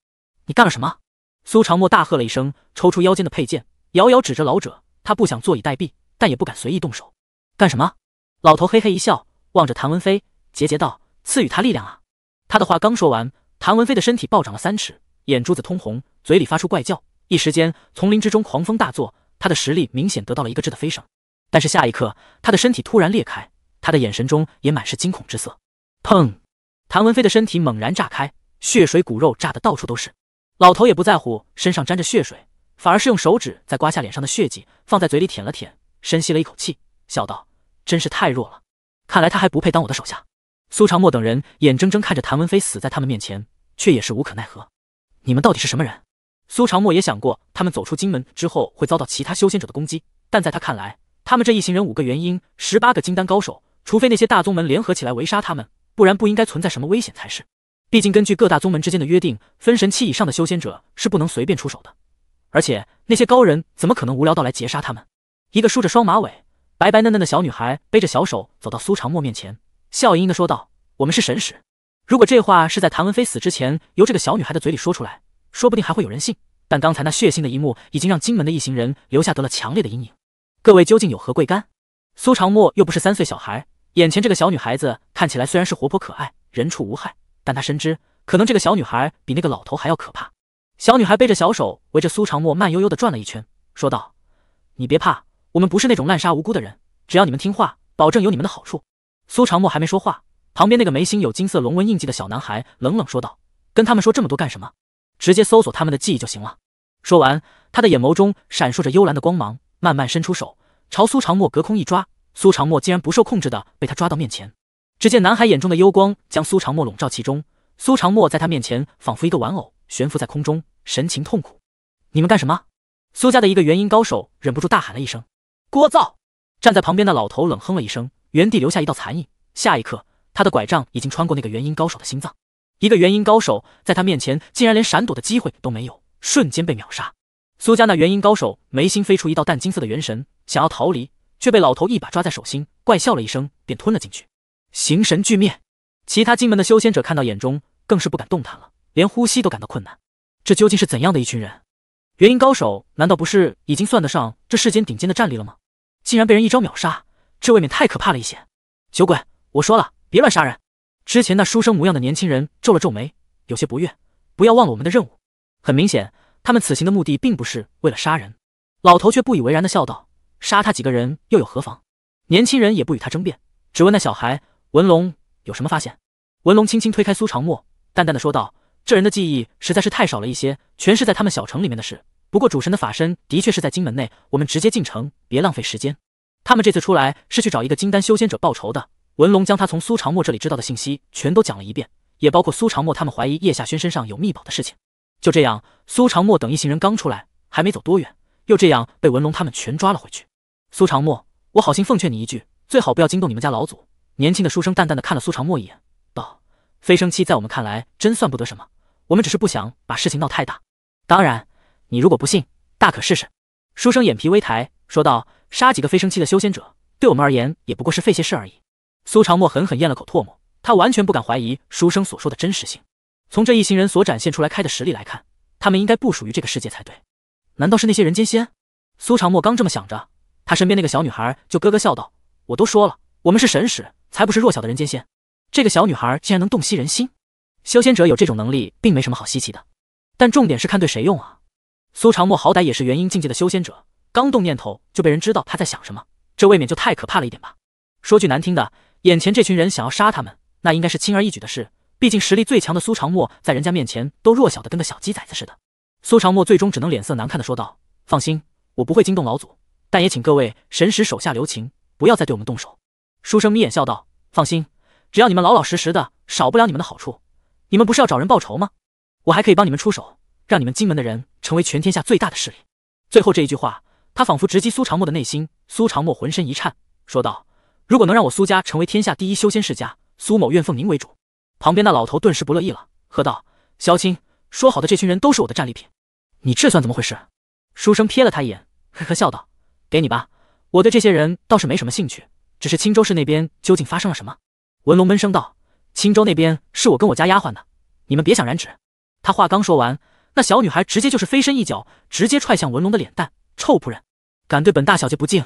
你干了什么？苏长莫大喝了一声，抽出腰间的佩剑，遥遥指着老者。他不想坐以待毙，但也不敢随意动手。干什么？老头嘿嘿一笑，望着谭文飞，桀桀道：“赐予他力量啊！”他的话刚说完，谭文飞的身体暴涨了三尺，眼珠子通红，嘴里发出怪叫。一时间，丛林之中狂风大作，他的实力明显得到了一个质的飞升。但是下一刻，他的身体突然裂开，他的眼神中也满是惊恐之色。砰！谭文飞的身体猛然炸开，血水骨肉炸得到处都是。老头也不在乎，身上沾着血水，反而是用手指在刮下脸上的血迹，放在嘴里舔了舔，深吸了一口气，笑道：“真是太弱了，看来他还不配当我的手下。”苏长莫等人眼睁睁看着谭文飞死在他们面前，却也是无可奈何。“你们到底是什么人？”苏长莫也想过，他们走出金门之后会遭到其他修仙者的攻击，但在他看来，他们这一行人五个元婴，十八个金丹高手，除非那些大宗门联合起来围杀他们。不然不应该存在什么危险才是。毕竟根据各大宗门之间的约定，分神期以上的修仙者是不能随便出手的。而且那些高人怎么可能无聊到来截杀他们？一个梳着双马尾、白白嫩嫩的小女孩背着小手走到苏长莫面前，笑盈盈的说道：“我们是神使。”如果这话是在谭文飞死之前由这个小女孩的嘴里说出来，说不定还会有人信。但刚才那血腥的一幕已经让金门的一行人留下得了强烈的阴影。各位究竟有何贵干？苏长莫又不是三岁小孩。眼前这个小女孩子看起来虽然是活泼可爱、人畜无害，但她深知，可能这个小女孩比那个老头还要可怕。小女孩背着小手，围着苏长莫慢悠悠的转了一圈，说道：“你别怕，我们不是那种滥杀无辜的人，只要你们听话，保证有你们的好处。”苏长莫还没说话，旁边那个眉心有金色龙纹印记的小男孩冷冷说道：“跟他们说这么多干什么？直接搜索他们的记忆就行了。”说完，他的眼眸中闪烁着幽蓝的光芒，慢慢伸出手，朝苏长莫隔空一抓。苏长莫竟然不受控制的被他抓到面前，只见男孩眼中的幽光将苏长莫笼罩其中，苏长莫在他面前仿佛一个玩偶，悬浮在空中，神情痛苦。你们干什么？苏家的一个元婴高手忍不住大喊了一声。聒噪！站在旁边的老头冷哼了一声，原地留下一道残影。下一刻，他的拐杖已经穿过那个元婴高手的心脏。一个元婴高手在他面前竟然连闪躲的机会都没有，瞬间被秒杀。苏家那元婴高手眉心飞出一道淡金色的元神，想要逃离。却被老头一把抓在手心，怪笑了一声，便吞了进去，形神俱灭。其他金门的修仙者看到眼中，更是不敢动弹了，连呼吸都感到困难。这究竟是怎样的一群人？元婴高手难道不是已经算得上这世间顶尖的战力了吗？竟然被人一招秒杀，这未免太可怕了一些。酒鬼，我说了，别乱杀人。之前那书生模样的年轻人皱了皱眉，有些不悦。不要忘了我们的任务。很明显，他们此行的目的并不是为了杀人。老头却不以为然的笑道。杀他几个人又有何妨？年轻人也不与他争辩，只问那小孩文龙有什么发现。文龙轻轻推开苏长莫，淡淡的说道：“这人的记忆实在是太少了一些，全是在他们小城里面的事。不过主神的法身的确是在金门内，我们直接进城，别浪费时间。他们这次出来是去找一个金丹修仙者报仇的。”文龙将他从苏长莫这里知道的信息全都讲了一遍，也包括苏长莫他们怀疑叶夏轩身上有秘宝的事情。就这样，苏长莫等一行人刚出来，还没走多远，又这样被文龙他们全抓了回去。苏长墨，我好心奉劝你一句，最好不要惊动你们家老祖。年轻的书生淡淡的看了苏长墨一眼，道：“飞升期在我们看来真算不得什么，我们只是不想把事情闹太大。当然，你如果不信，大可试试。”书生眼皮微抬，说道：“杀几个飞升期的修仙者，对我们而言也不过是费些事而已。”苏长墨狠狠咽了口唾沫，他完全不敢怀疑书生所说的真实性。从这一行人所展现出来开的实力来看，他们应该不属于这个世界才对。难道是那些人间仙？苏长墨刚这么想着。他身边那个小女孩就咯咯笑道：“我都说了，我们是神使，才不是弱小的人间仙。”这个小女孩竟然能洞悉人心，修仙者有这种能力并没什么好稀奇的。但重点是看对谁用啊！苏长莫好歹也是元婴境界的修仙者，刚动念头就被人知道他在想什么，这未免就太可怕了一点吧？说句难听的，眼前这群人想要杀他们，那应该是轻而易举的事。毕竟实力最强的苏长莫在人家面前都弱小的跟个小鸡崽子似的。苏长莫最终只能脸色难看的说道：“放心，我不会惊动老祖。”但也请各位神使手下留情，不要再对我们动手。”书生眯眼笑道：“放心，只要你们老老实实的，少不了你们的好处。你们不是要找人报仇吗？我还可以帮你们出手，让你们金门的人成为全天下最大的势力。”最后这一句话，他仿佛直击苏长墨的内心。苏长墨浑身一颤，说道：“如果能让我苏家成为天下第一修仙世家，苏某愿奉您为主。”旁边那老头顿时不乐意了，喝道：“萧青，说好的这群人都是我的战利品，你这算怎么回事？”书生瞥了他一眼，呵呵笑道。给你吧，我对这些人倒是没什么兴趣，只是青州市那边究竟发生了什么？文龙闷声道。青州那边是我跟我家丫鬟的，你们别想染指。他话刚说完，那小女孩直接就是飞身一脚，直接踹向文龙的脸蛋。臭仆人，敢对本大小姐不敬！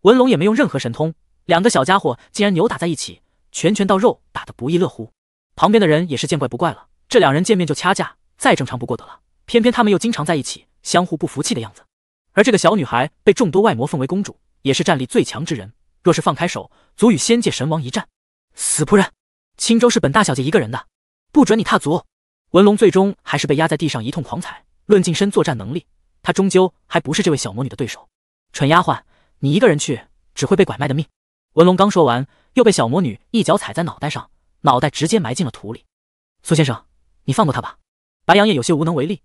文龙也没用任何神通，两个小家伙竟然扭打在一起，拳拳到肉，打得不亦乐乎。旁边的人也是见怪不怪了，这两人见面就掐架，再正常不过的了。偏偏他们又经常在一起，相互不服气的样子。而这个小女孩被众多外魔奉为公主，也是战力最强之人。若是放开手，足与仙界神王一战。死仆人，青州是本大小姐一个人的，不准你踏足。文龙最终还是被压在地上一通狂踩。论近身作战能力，他终究还不是这位小魔女的对手。蠢丫鬟，你一个人去，只会被拐卖的命。文龙刚说完，又被小魔女一脚踩在脑袋上，脑袋直接埋进了土里。苏先生，你放过她吧。白杨叶有些无能为力。